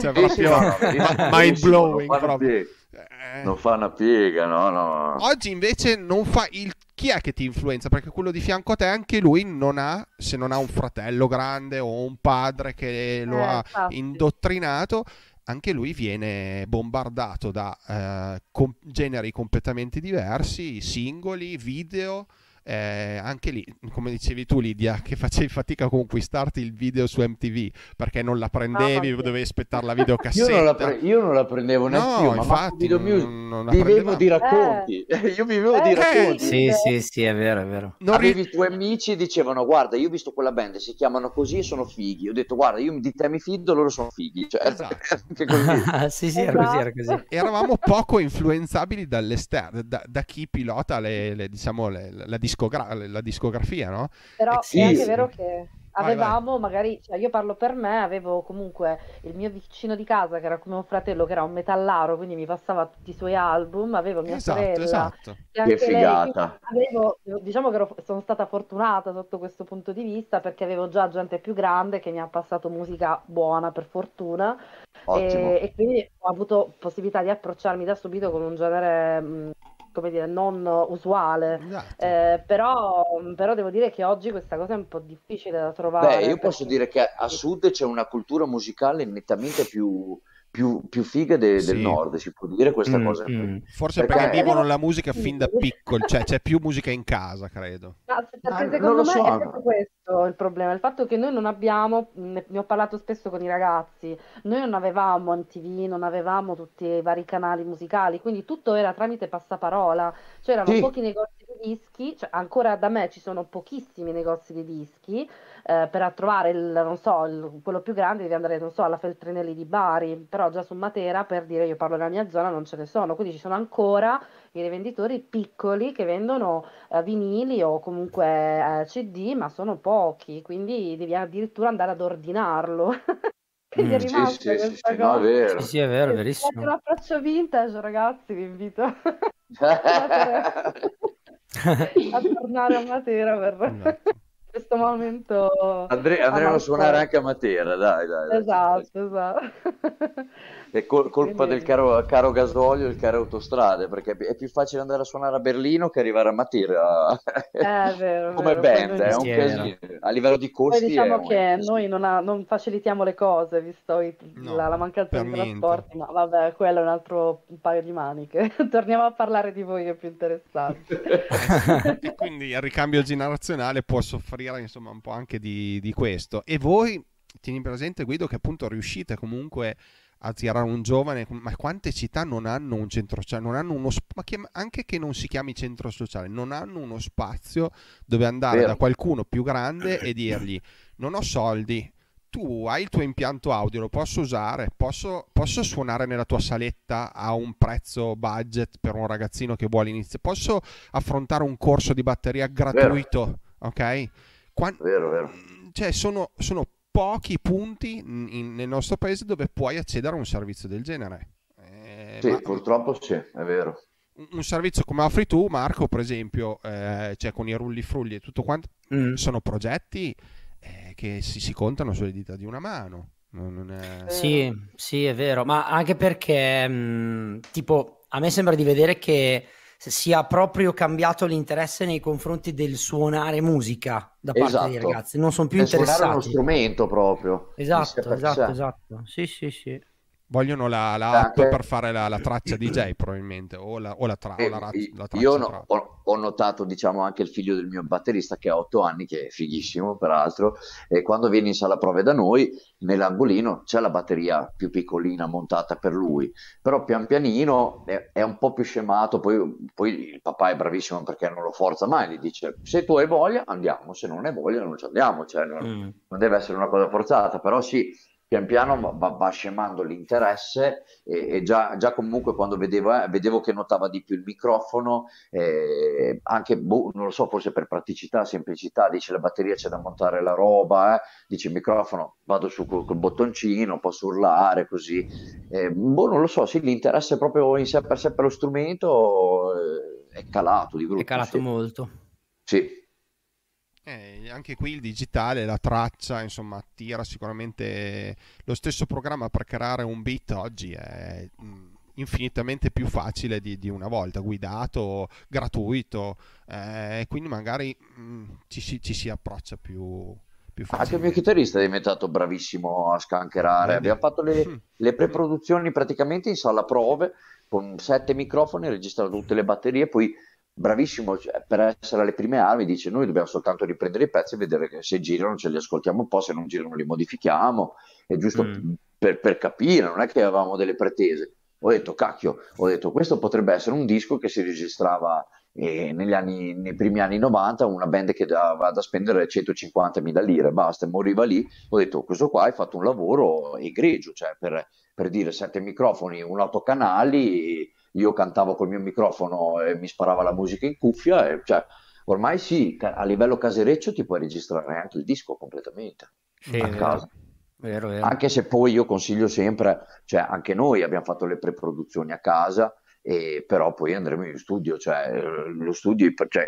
cioè proprio mind blowing proprio. Eh. non fa una piega, no, no. Oggi invece non fa il chi è che ti influenza? Perché quello di fianco a te anche lui non ha, se non ha un fratello grande o un padre che lo eh, ha infatti. indottrinato, anche lui viene bombardato da eh, com- generi completamente diversi, singoli, video eh, anche lì, come dicevi tu Lidia, che facevi fatica a conquistarti il video su MTV perché non la prendevi, ah, dovevi aspettare la videocassetta. io, non la pre- io non la prendevo neanche no, io, infatti, ma video non, non vivevo di racconti, eh. io vivevo eh, di racconti. Sì, sì, sì, è vero, è vero. Non Avevi i tuoi amici e dicevano guarda, io ho visto quella band, si chiamano così e sono fighi. Ho detto guarda, io di te mi fido, loro sono fighi. Cioè, esatto. sì, sì, era così, era così. Eravamo poco influenzabili dall'esterno, da, da chi pilota le, le, diciamo, le, la discussione discogra- la discografia, no? Però sì. è anche vero che avevamo vai, vai. magari, cioè io parlo per me, avevo comunque il mio vicino di casa che era come un fratello che era un metallaro, quindi mi passava tutti i suoi album, avevo mia esatto, sorella. Esatto. Che, che figata. Lei, avevo, diciamo che ero, sono stata fortunata sotto questo punto di vista perché avevo già gente più grande che mi ha passato musica buona per fortuna. E, e, quindi ho avuto possibilità di approcciarmi da subito con un genere mh, come dire, non usuale. Esatto. Eh, però, però, devo dire che oggi questa cosa è un po' difficile da trovare. Beh, io posso dire che a sud c'è una cultura musicale nettamente più, più, più fighe de, sì. del nord, si può dire questa mm, cosa. Mm. Forse perché, perché vivono la musica fin da piccoli, cioè c'è più musica in casa, credo. No, ah, perché secondo me so. è proprio questo il problema, il fatto che noi non abbiamo, ne, ne ho parlato spesso con i ragazzi, noi non avevamo MTV, non avevamo tutti i vari canali musicali, quindi tutto era tramite passaparola, c'erano cioè sì. pochi negozi di dischi, cioè ancora da me ci sono pochissimi negozi di dischi, eh, per trovare il, non so, il, quello più grande devi andare, non so, alla Feltrinelli di Bari, però già su Matera, per dire io parlo della mia zona, non ce ne sono, quindi ci sono ancora i rivenditori piccoli che vendono eh, vinili o comunque eh, CD, ma sono pochi, quindi devi addirittura andare ad ordinarlo. mm, è sì, sì, sì, no, è vero. Sì, sì, è vero, è verissimo. un approccio vintage, ragazzi, vi invito a tornare a Matera per... Esatto questo momento Andrei, andremo a suonare anche a Matera, dai, dai. dai esatto, dai. esatto. È col- colpa del caro, caro, gasolio e del caro autostrade, perché è più facile andare a suonare a Berlino che arrivare a Matera eh, vero, come vero, band, è un casino. A livello di costi Poi diciamo che noi non, ha, non, facilitiamo le cose, visto i, no, la, la, mancanza di trasporti, ma vabbè, quello è un altro paio di maniche. Torniamo a parlare di voi che è più interessante. e quindi il ricambio generazionale può soffrire insomma un po' anche di, di questo. E voi tieni presente Guido che appunto riuscite comunque a attirare un giovane, ma quante città non hanno un centro sociale, non hanno uno, ma che, anche che non si chiami centro sociale, non hanno uno spazio dove andare Vero. da qualcuno più grande e dirgli non ho soldi, tu hai il tuo impianto audio, lo posso usare, posso, posso suonare nella tua saletta a un prezzo budget per un ragazzino che vuole iniziare, posso affrontare un corso di batteria gratuito, Vero. ok? Quando... Vero, vero. Cioè, sono, sono pochi punti in, in, nel nostro paese dove puoi accedere a un servizio del genere. Eh, sì, ma... purtroppo c'è, è vero. Un, servizio come offri tu, Marco, per esempio, eh, cioè con i rulli frulli e tutto quanto, mm. sono progetti eh, che si, si contano sulle dita di una mano. È... Eh. Sì, sì, è vero, ma anche perché, mh, mm, tipo, a me sembra di vedere che se sia proprio cambiato l'interesse nei confronti del suonare musica da parte esatto. dei ragazzi, non sono più del interessati. Suonare uno strumento proprio. Esatto, esatto, esatto. Sì, sì, sì. Vogliono la, la app per fare la, la, traccia DJ probabilmente o la, o la, tra, o eh, la, la traccia. Io no, ho, ho, notato diciamo anche il figlio del mio batterista che ha 8 anni, che è fighissimo peraltro, e quando viene in sala prove da noi, nell'angolino c'è la batteria più piccolina montata per lui, però pian pianino è, è un po' più scemato, poi, poi, il papà è bravissimo perché non lo forza mai, gli dice se tu hai voglia andiamo, se non hai voglia non ci andiamo, cioè non, mm. non deve essere una cosa forzata, però sì pian piano va, va scemando l'interesse e, e già, già, comunque quando vedevo, eh, vedevo, che notava di più il microfono, eh, anche, boh, non lo so, forse per praticità, semplicità, dice la batteria c'è da montare la roba, eh, dice il microfono, vado su col, col bottoncino, posso urlare così, eh, boh, non lo so, sì, l'interesse proprio in sé per sé per lo strumento eh, è calato di brutto. È calato sì. molto. Sì anche qui il digitale, la traccia, insomma, attira sicuramente lo stesso programma per creare un beat oggi è mm, infinitamente più facile di, di una volta, guidato, gratuito, eh, quindi magari mh, mm, ci, si, ci si approccia più, ah, anche il mio chitarrista è diventato bravissimo a scancherare. Bene. Abbiamo fatto le, mm. le, preproduzioni praticamente in sala prove con sette microfoni, registrato tutte le batterie, poi bravissimo cioè, per essere alle prime armi, dice noi dobbiamo soltanto riprendere i pezzi e vedere se girano, ce li ascoltiamo un po', se non girano li modifichiamo, è giusto mm. per, per, capire, non è che avevamo delle pretese. Ho detto, cacchio, ho detto, questo potrebbe essere un disco che si registrava eh, anni, nei primi anni 90, una band che aveva da spendere 150.000 lire, basta, e moriva lì. Ho detto, questo qua hai fatto un lavoro egregio, cioè per, per dire sette microfoni, un otto canali, io cantavo col mio microfono e mi sparava la musica in cuffia, e, cioè, ormai sì, a livello casereccio ti puoi registrare anche il disco completamente sì, a casa. Vero, vero. Anche se poi io consiglio sempre, cioè anche noi abbiamo fatto le pre-produzioni a casa, e, però poi andremo in studio, cioè eh, lo studio cioè,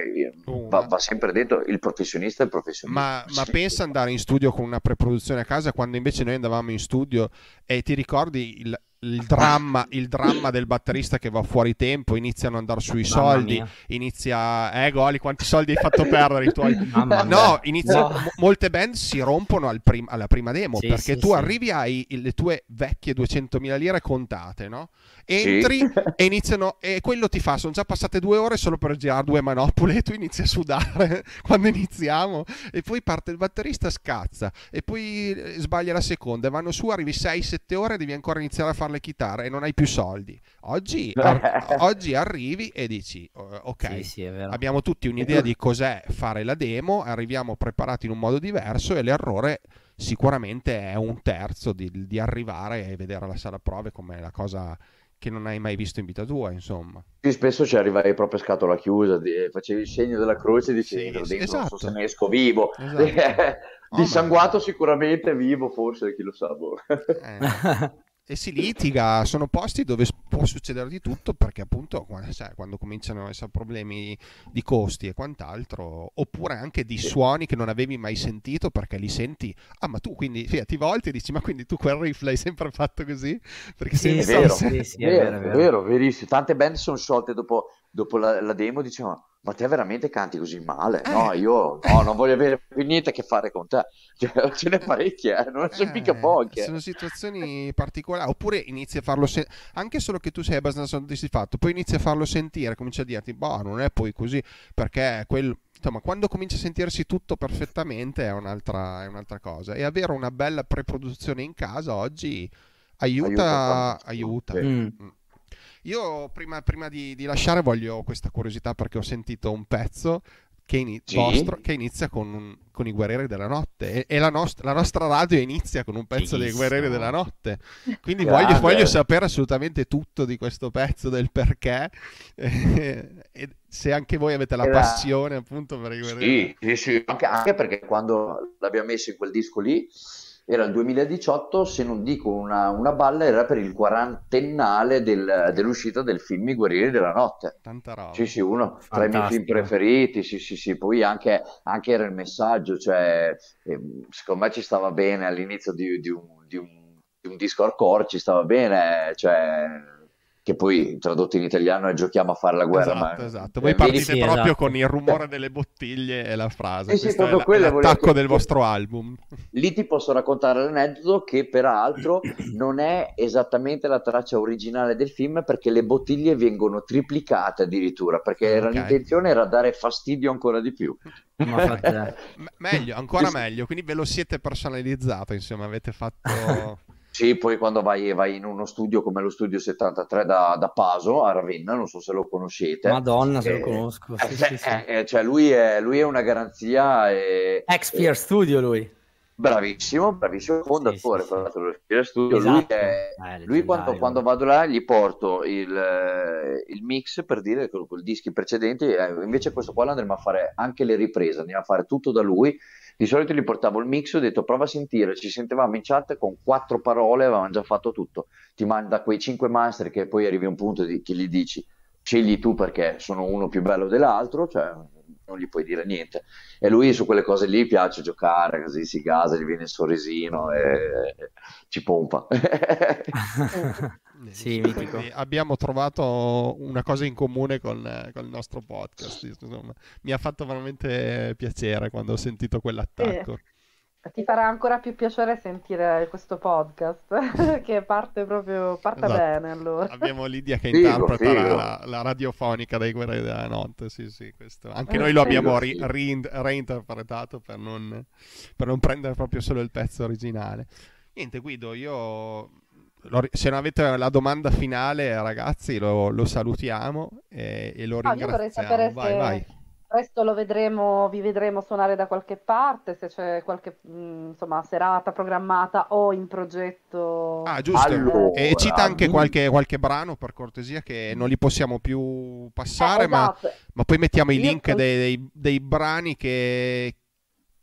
va, va, sempre detto il professionista è il professionista. Ma, ma pensa andare in studio con una pre-produzione a casa quando invece noi andavamo in studio e ti ricordi il, il dramma, il dramma, del batterista che va fuori tempo, iniziano ad andare sui Mamma soldi, mia. inizia... Eh, Goli, quanti soldi hai fatto perdere i tuoi... Mamma no, inizia... no. M- molte band si rompono al prim- alla prima demo, sì, perché sì, tu sì. arrivi, hai le tue vecchie 200.000 lire contate, no? Entri e iniziano... E quello ti fa, sono già passate due ore solo per girare due manopole e tu inizi a sudare quando iniziamo. E poi parte il batterista, scazza, e poi eh, sbaglia la seconda, vanno su, arrivi 6-7 ore e devi ancora iniziare a fare fare le chitarre e non hai più soldi. Oggi, ar- oggi arrivi e dici, ok, sì, sì, abbiamo tutti un'idea di cos'è fare la demo, arriviamo preparati in un modo diverso e l'errore sicuramente è un terzo di, di arrivare e vedere la sala prove come la cosa che non hai mai visto in vita tua, insomma. Sì, spesso ci arrivai proprio a scatola chiusa, eh, facevi il segno della croce e dicevi sì, dentro, esatto. non so esatto. se ne esco vivo. Esatto. Oh, Dissanguato ma... sicuramente, vivo forse, chi lo sa. Boh. Eh. e si litiga, sono posti dove può succedere di tutto perché appunto quando, sai, quando cominciano a essere problemi di costi e quant'altro, oppure anche di suoni che non avevi mai sentito perché li senti, ah ma tu quindi via, ti volti e dici ma quindi tu quel riff l'hai sempre fatto così? Perché sì, è, vero, sì, sì, è, vero, è vero, è vero, verissimo, tante band sono sciolte dopo, dopo la, la, demo, dicevano ma te veramente canti così male? Eh. No, io no, non voglio avere più niente a che fare con te. Cioè, ce n'è parecchie, eh? non c'è eh, mica poche. Sono situazioni particolari. Oppure inizi a farlo sentire, anche solo che tu sei abbastanza soddisfatto, poi inizi a farlo sentire, cominci a dirti, boh, non è poi così, perché quel... Insomma, quando comincia a sentirsi tutto perfettamente è un'altra, è un'altra cosa. E avere una bella preproduzione in casa oggi aiuta. Aiuta. aiuta. Mm. mm. Io prima, prima di, di, lasciare voglio questa curiosità perché ho sentito un pezzo che, in, sì. vostro, che inizia con, un, con, i Guerrieri della Notte e, e la, nost- la, nostra radio inizia con un pezzo Benissimo. dei Guerrieri della Notte. Quindi voglio, voglio, sapere assolutamente tutto di questo pezzo, del perché e, eh, e se anche voi avete la Era... Eh, passione appunto per i Guerrieri. Sì, sì, sì. Anche, anche perché quando l'abbiamo messo in quel disco lì era il 2018, se non dico una, una balla, era per il quarantennale del, dell'uscita del film I Guerrieri della Notte. Tanta roba. Sì, sì, uno Fantastico. tra i miei film preferiti, sì, sì, sì. Poi anche, anche era il messaggio, cioè, ehm, secondo me ci stava bene all'inizio di, di, un, di, un, di un disco hardcore, ci stava bene, cioè che poi tradotto in italiano è giochiamo a fare la guerra. Esatto, ma... esatto. Voi esatto. eh, partite sì, proprio esatto. con il rumore delle bottiglie e la frase. Eh sì, proprio quello è l'attacco volevo... del vostro album. Lì ti posso raccontare l'aneddoto che peraltro non è esattamente la traccia originale del film perché le bottiglie vengono triplicate addirittura perché ah, okay. era, l'intenzione era dare fastidio ancora di più. Ma eh. meglio, ancora meglio, quindi ve lo siete personalizzato, insomma, avete fatto... Sì, poi quando vai, vai, in uno studio come lo studio 73 da, da, Paso a Ravenna, non so se lo conoscete. Madonna, se eh, lo conosco. Sì, eh, sì, sì. Eh, eh, cioè lui, è, lui, è, una garanzia. E, Ex Fear Studio lui. Bravissimo, bravissimo fondatore sì, sì, Studio. Esatto. Lui, è, lui quando, quando, vado là gli porto il, eh, il mix per dire con i dischi precedenti, eh, invece questo qua andremo a fare anche le riprese, andiamo a fare tutto da lui di solito gli portavo il mix, ho detto prova a sentire, ci sentivamo in chat con quattro parole, avevamo già fatto tutto. Ti manda quei cinque master che poi arrivi a un punto di, che gli dici scegli tu perché sono uno più bello dell'altro, cioè non gli puoi dire niente. E lui su quelle cose lì piace giocare, così si gasa, gli viene il sorrisino e ci pompa. sì, abbiamo trovato una cosa in comune con, con il nostro podcast. Insomma. Mi ha fatto veramente piacere quando ho sentito quell'attacco. Eh. Ti farà ancora più piacere sentire questo podcast che parte proprio parte esatto. bene allora. Abbiamo Lidia che figo, interpreta figo. La, la, radiofonica dei Guerrieri della Notte, sì sì, questo. anche eh, noi lo abbiamo ri, ri, reinterpretato per non, per non prendere proprio solo il pezzo originale. Niente Guido, io se non avete la domanda finale, ragazzi, lo, lo salutiamo e, eh, e lo no, ringraziamo. Io vorrei sapere vai, se, vai. Presto lo vedremo, vi vedremo suonare da qualche parte, se c'è qualche mh, mm, insomma, serata programmata o in progetto. Ah, giusto. Allora, e cita anche qualche, qualche, brano, per cortesia, che non li possiamo più passare, eh, esatto. ma, ma, poi mettiamo i link dei, dei, dei brani che,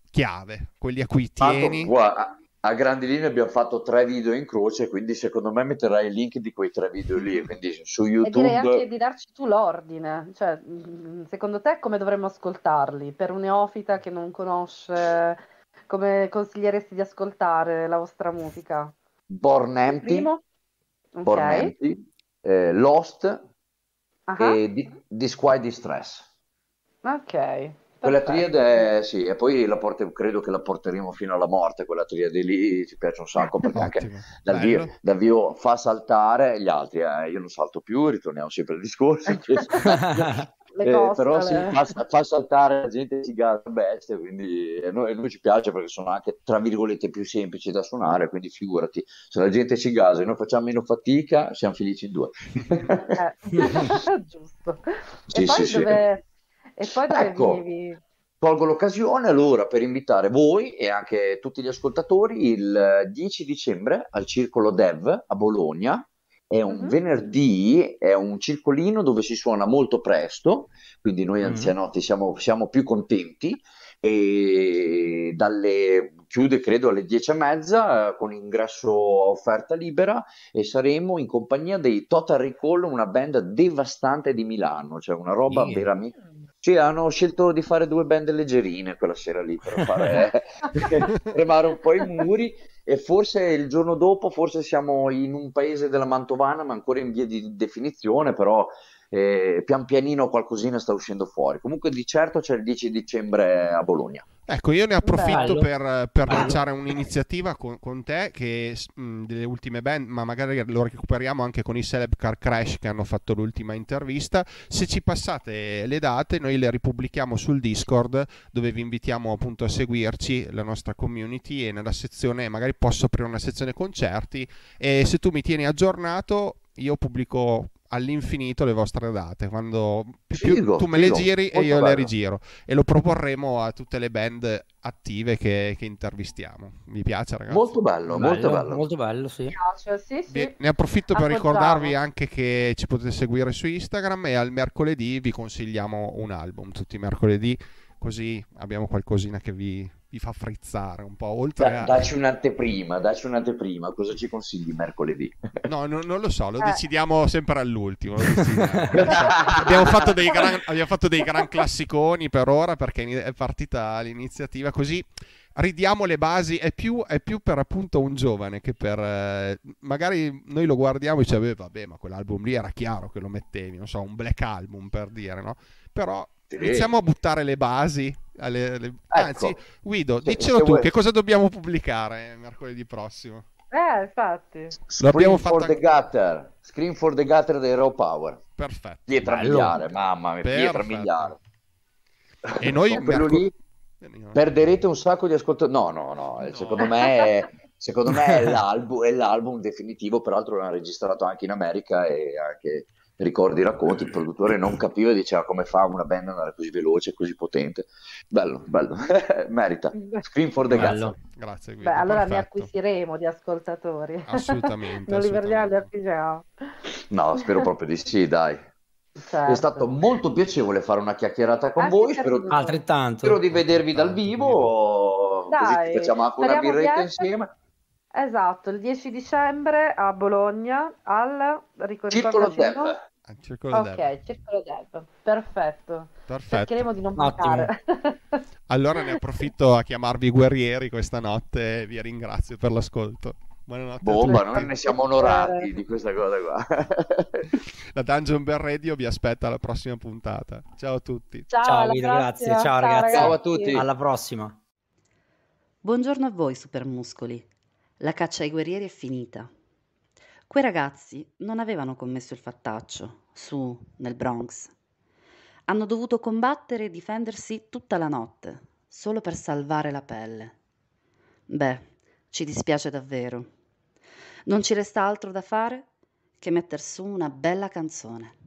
chiave, quelli a cui tieni. Guarda, a grandi linee abbiamo fatto tre video in croce, quindi secondo me metterai il link di quei tre video lì, quindi su YouTube... E direi anche di darci tu l'ordine, cioè mm, secondo te come dovremmo ascoltarli? Per un neofita che non conosce, come consiglieresti di ascoltare la vostra musica? Born Empty, Primo? Born Empty eh, Lost uh-huh. e di- Disquiet Distress. Ok, quella triade, è, sì, e poi la porti, credo che la porteremo fino alla morte, quella triade lì ci piace un sacco perché anche dal Davvio fa saltare gli altri, eh, io non salto più, ritorniamo sempre al discorso. Cioè, eh, costole. però si fa, fa saltare la gente cigarra bestia quindi a noi, a noi, ci piace perché sono anche tra virgolette più semplici da suonare quindi figurati se la gente si gasa e noi facciamo meno fatica siamo felici in due eh. giusto sì, e poi sì, dove, sì. E poi dove ecco. vivi? Colgo l'occasione allora per invitare voi e anche tutti gli ascoltatori il 10 eh, dicembre al Circolo Dev a Bologna. È un uh-huh. venerdì, è un circolino dove si suona molto presto, quindi noi mhm. anzianotti uh-huh. siamo, siamo, più contenti. E dalle, chiude credo alle 10 e mezza eh, con ingresso a offerta libera e saremo in compagnia dei Total Recall, una band devastante di Milano, cioè una roba yeah. veramente sì, hanno scelto di fare due band leggerine quella sera lì per fare remare un po' i muri e forse il giorno dopo forse siamo in un paese della Mantovana ma ancora in via di definizione, però eh, pian pianino qualcosina sta uscendo fuori. Comunque di certo c'è il 10 dicembre a Bologna. Ecco, io ne approfitto Bello. per, per lanciare un'iniziativa con, con te che mh, delle ultime band, ma magari lo recuperiamo anche con i Celeb Car Crash che hanno fatto l'ultima intervista. Se ci passate le date, noi le ripubblichiamo sul Discord dove vi invitiamo appunto a seguirci, la nostra community e nella sezione, magari posso aprire una sezione concerti e se tu mi tieni aggiornato io pubblico all'infinito le vostre date. Quando più, figo, tu me figo, le giri e io bello. le rigiro. E lo proporremo a tutte le band attive che, che intervistiamo. Mi piace, ragazzi? Molto bello, bello molto bello. Molto bello, sì. sì, sì. ne approfitto per ricordarvi anche che ci potete seguire su Instagram e al mercoledì vi consigliamo un album. Tutti i mercoledì, così abbiamo qualcosina che vi vi fa frizzare un po'. Oltre da, a... Daci un'anteprima, daci un'anteprima, cosa ci consigli mercoledì? No, no non lo so, lo eh. decidiamo sempre all'ultimo. abbiamo, fatto gran, abbiamo, fatto dei gran, classiconi per ora perché è partita l'iniziativa così. Ridiamo le basi, è più, è più per appunto un giovane che per... Eh, magari noi lo guardiamo e diciamo, vabbè, ma quell'album lì era chiaro che lo mettevi, non so, un black album per dire, no? Però Iniziamo a buttare le basi. Alle, alle... Ecco. Anzi, Guido, sì, dicelo tu, vuoi... che cosa dobbiamo pubblicare mercoledì prossimo? Eh, infatti. Screen for anche... the Gutter. Screen for the Gutter di Raw Power. Perfetto. Pietra Bello. miliare, mamma mia, Perfetto. pietra miliare. E noi... mercol... lì, ecco. perderete un sacco di ascoltatori. No, no, no, eh, no. secondo me è... Secondo me è l'album, è l'album definitivo, peraltro l'hanno registrato anche in America e anche ricordi, racconti, il produttore non capiva e diceva come fa una band ad andare così veloce, così potente. Bello, bello, merita. Screen for the bello. Grazie. Guido, Beh, allora ne acquisiremo di ascoltatori. Assolutamente. non li perdiamo, No, spero proprio di sì, dai. Certo. È stato molto piacevole fare una chiacchierata con ah, voi, spero, altrettanto. spero di vedervi dal vivo, dai, così facciamo anche una birretta insieme Esatto, il 10 dicembre a Bologna al Circolo Dev. Ah, Circolo ok, Dev. Circolo Dev, perfetto. perfetto. Cercheremo di non mancare. allora ne approfitto a chiamarvi guerrieri questa notte e vi ringrazio per l'ascolto. Buonanotte. Bomba, noi ne siamo onorati di questa cosa qua. La Dungeon Bell Radio vi aspetta alla prossima puntata. Ciao a tutti. Ciao, Ciao Guido, grazie. Ciao, Ciao ragazzi. ragazzi. Ciao a tutti. Alla prossima. Buongiorno a voi, Super Muscoli. La caccia ai guerrieri è finita. Quei ragazzi non avevano commesso il fattaccio, su, nel Bronx. Hanno dovuto combattere e difendersi tutta la notte, solo per salvare la pelle. Beh, ci dispiace davvero. Non ci resta altro da fare che metter su una bella canzone.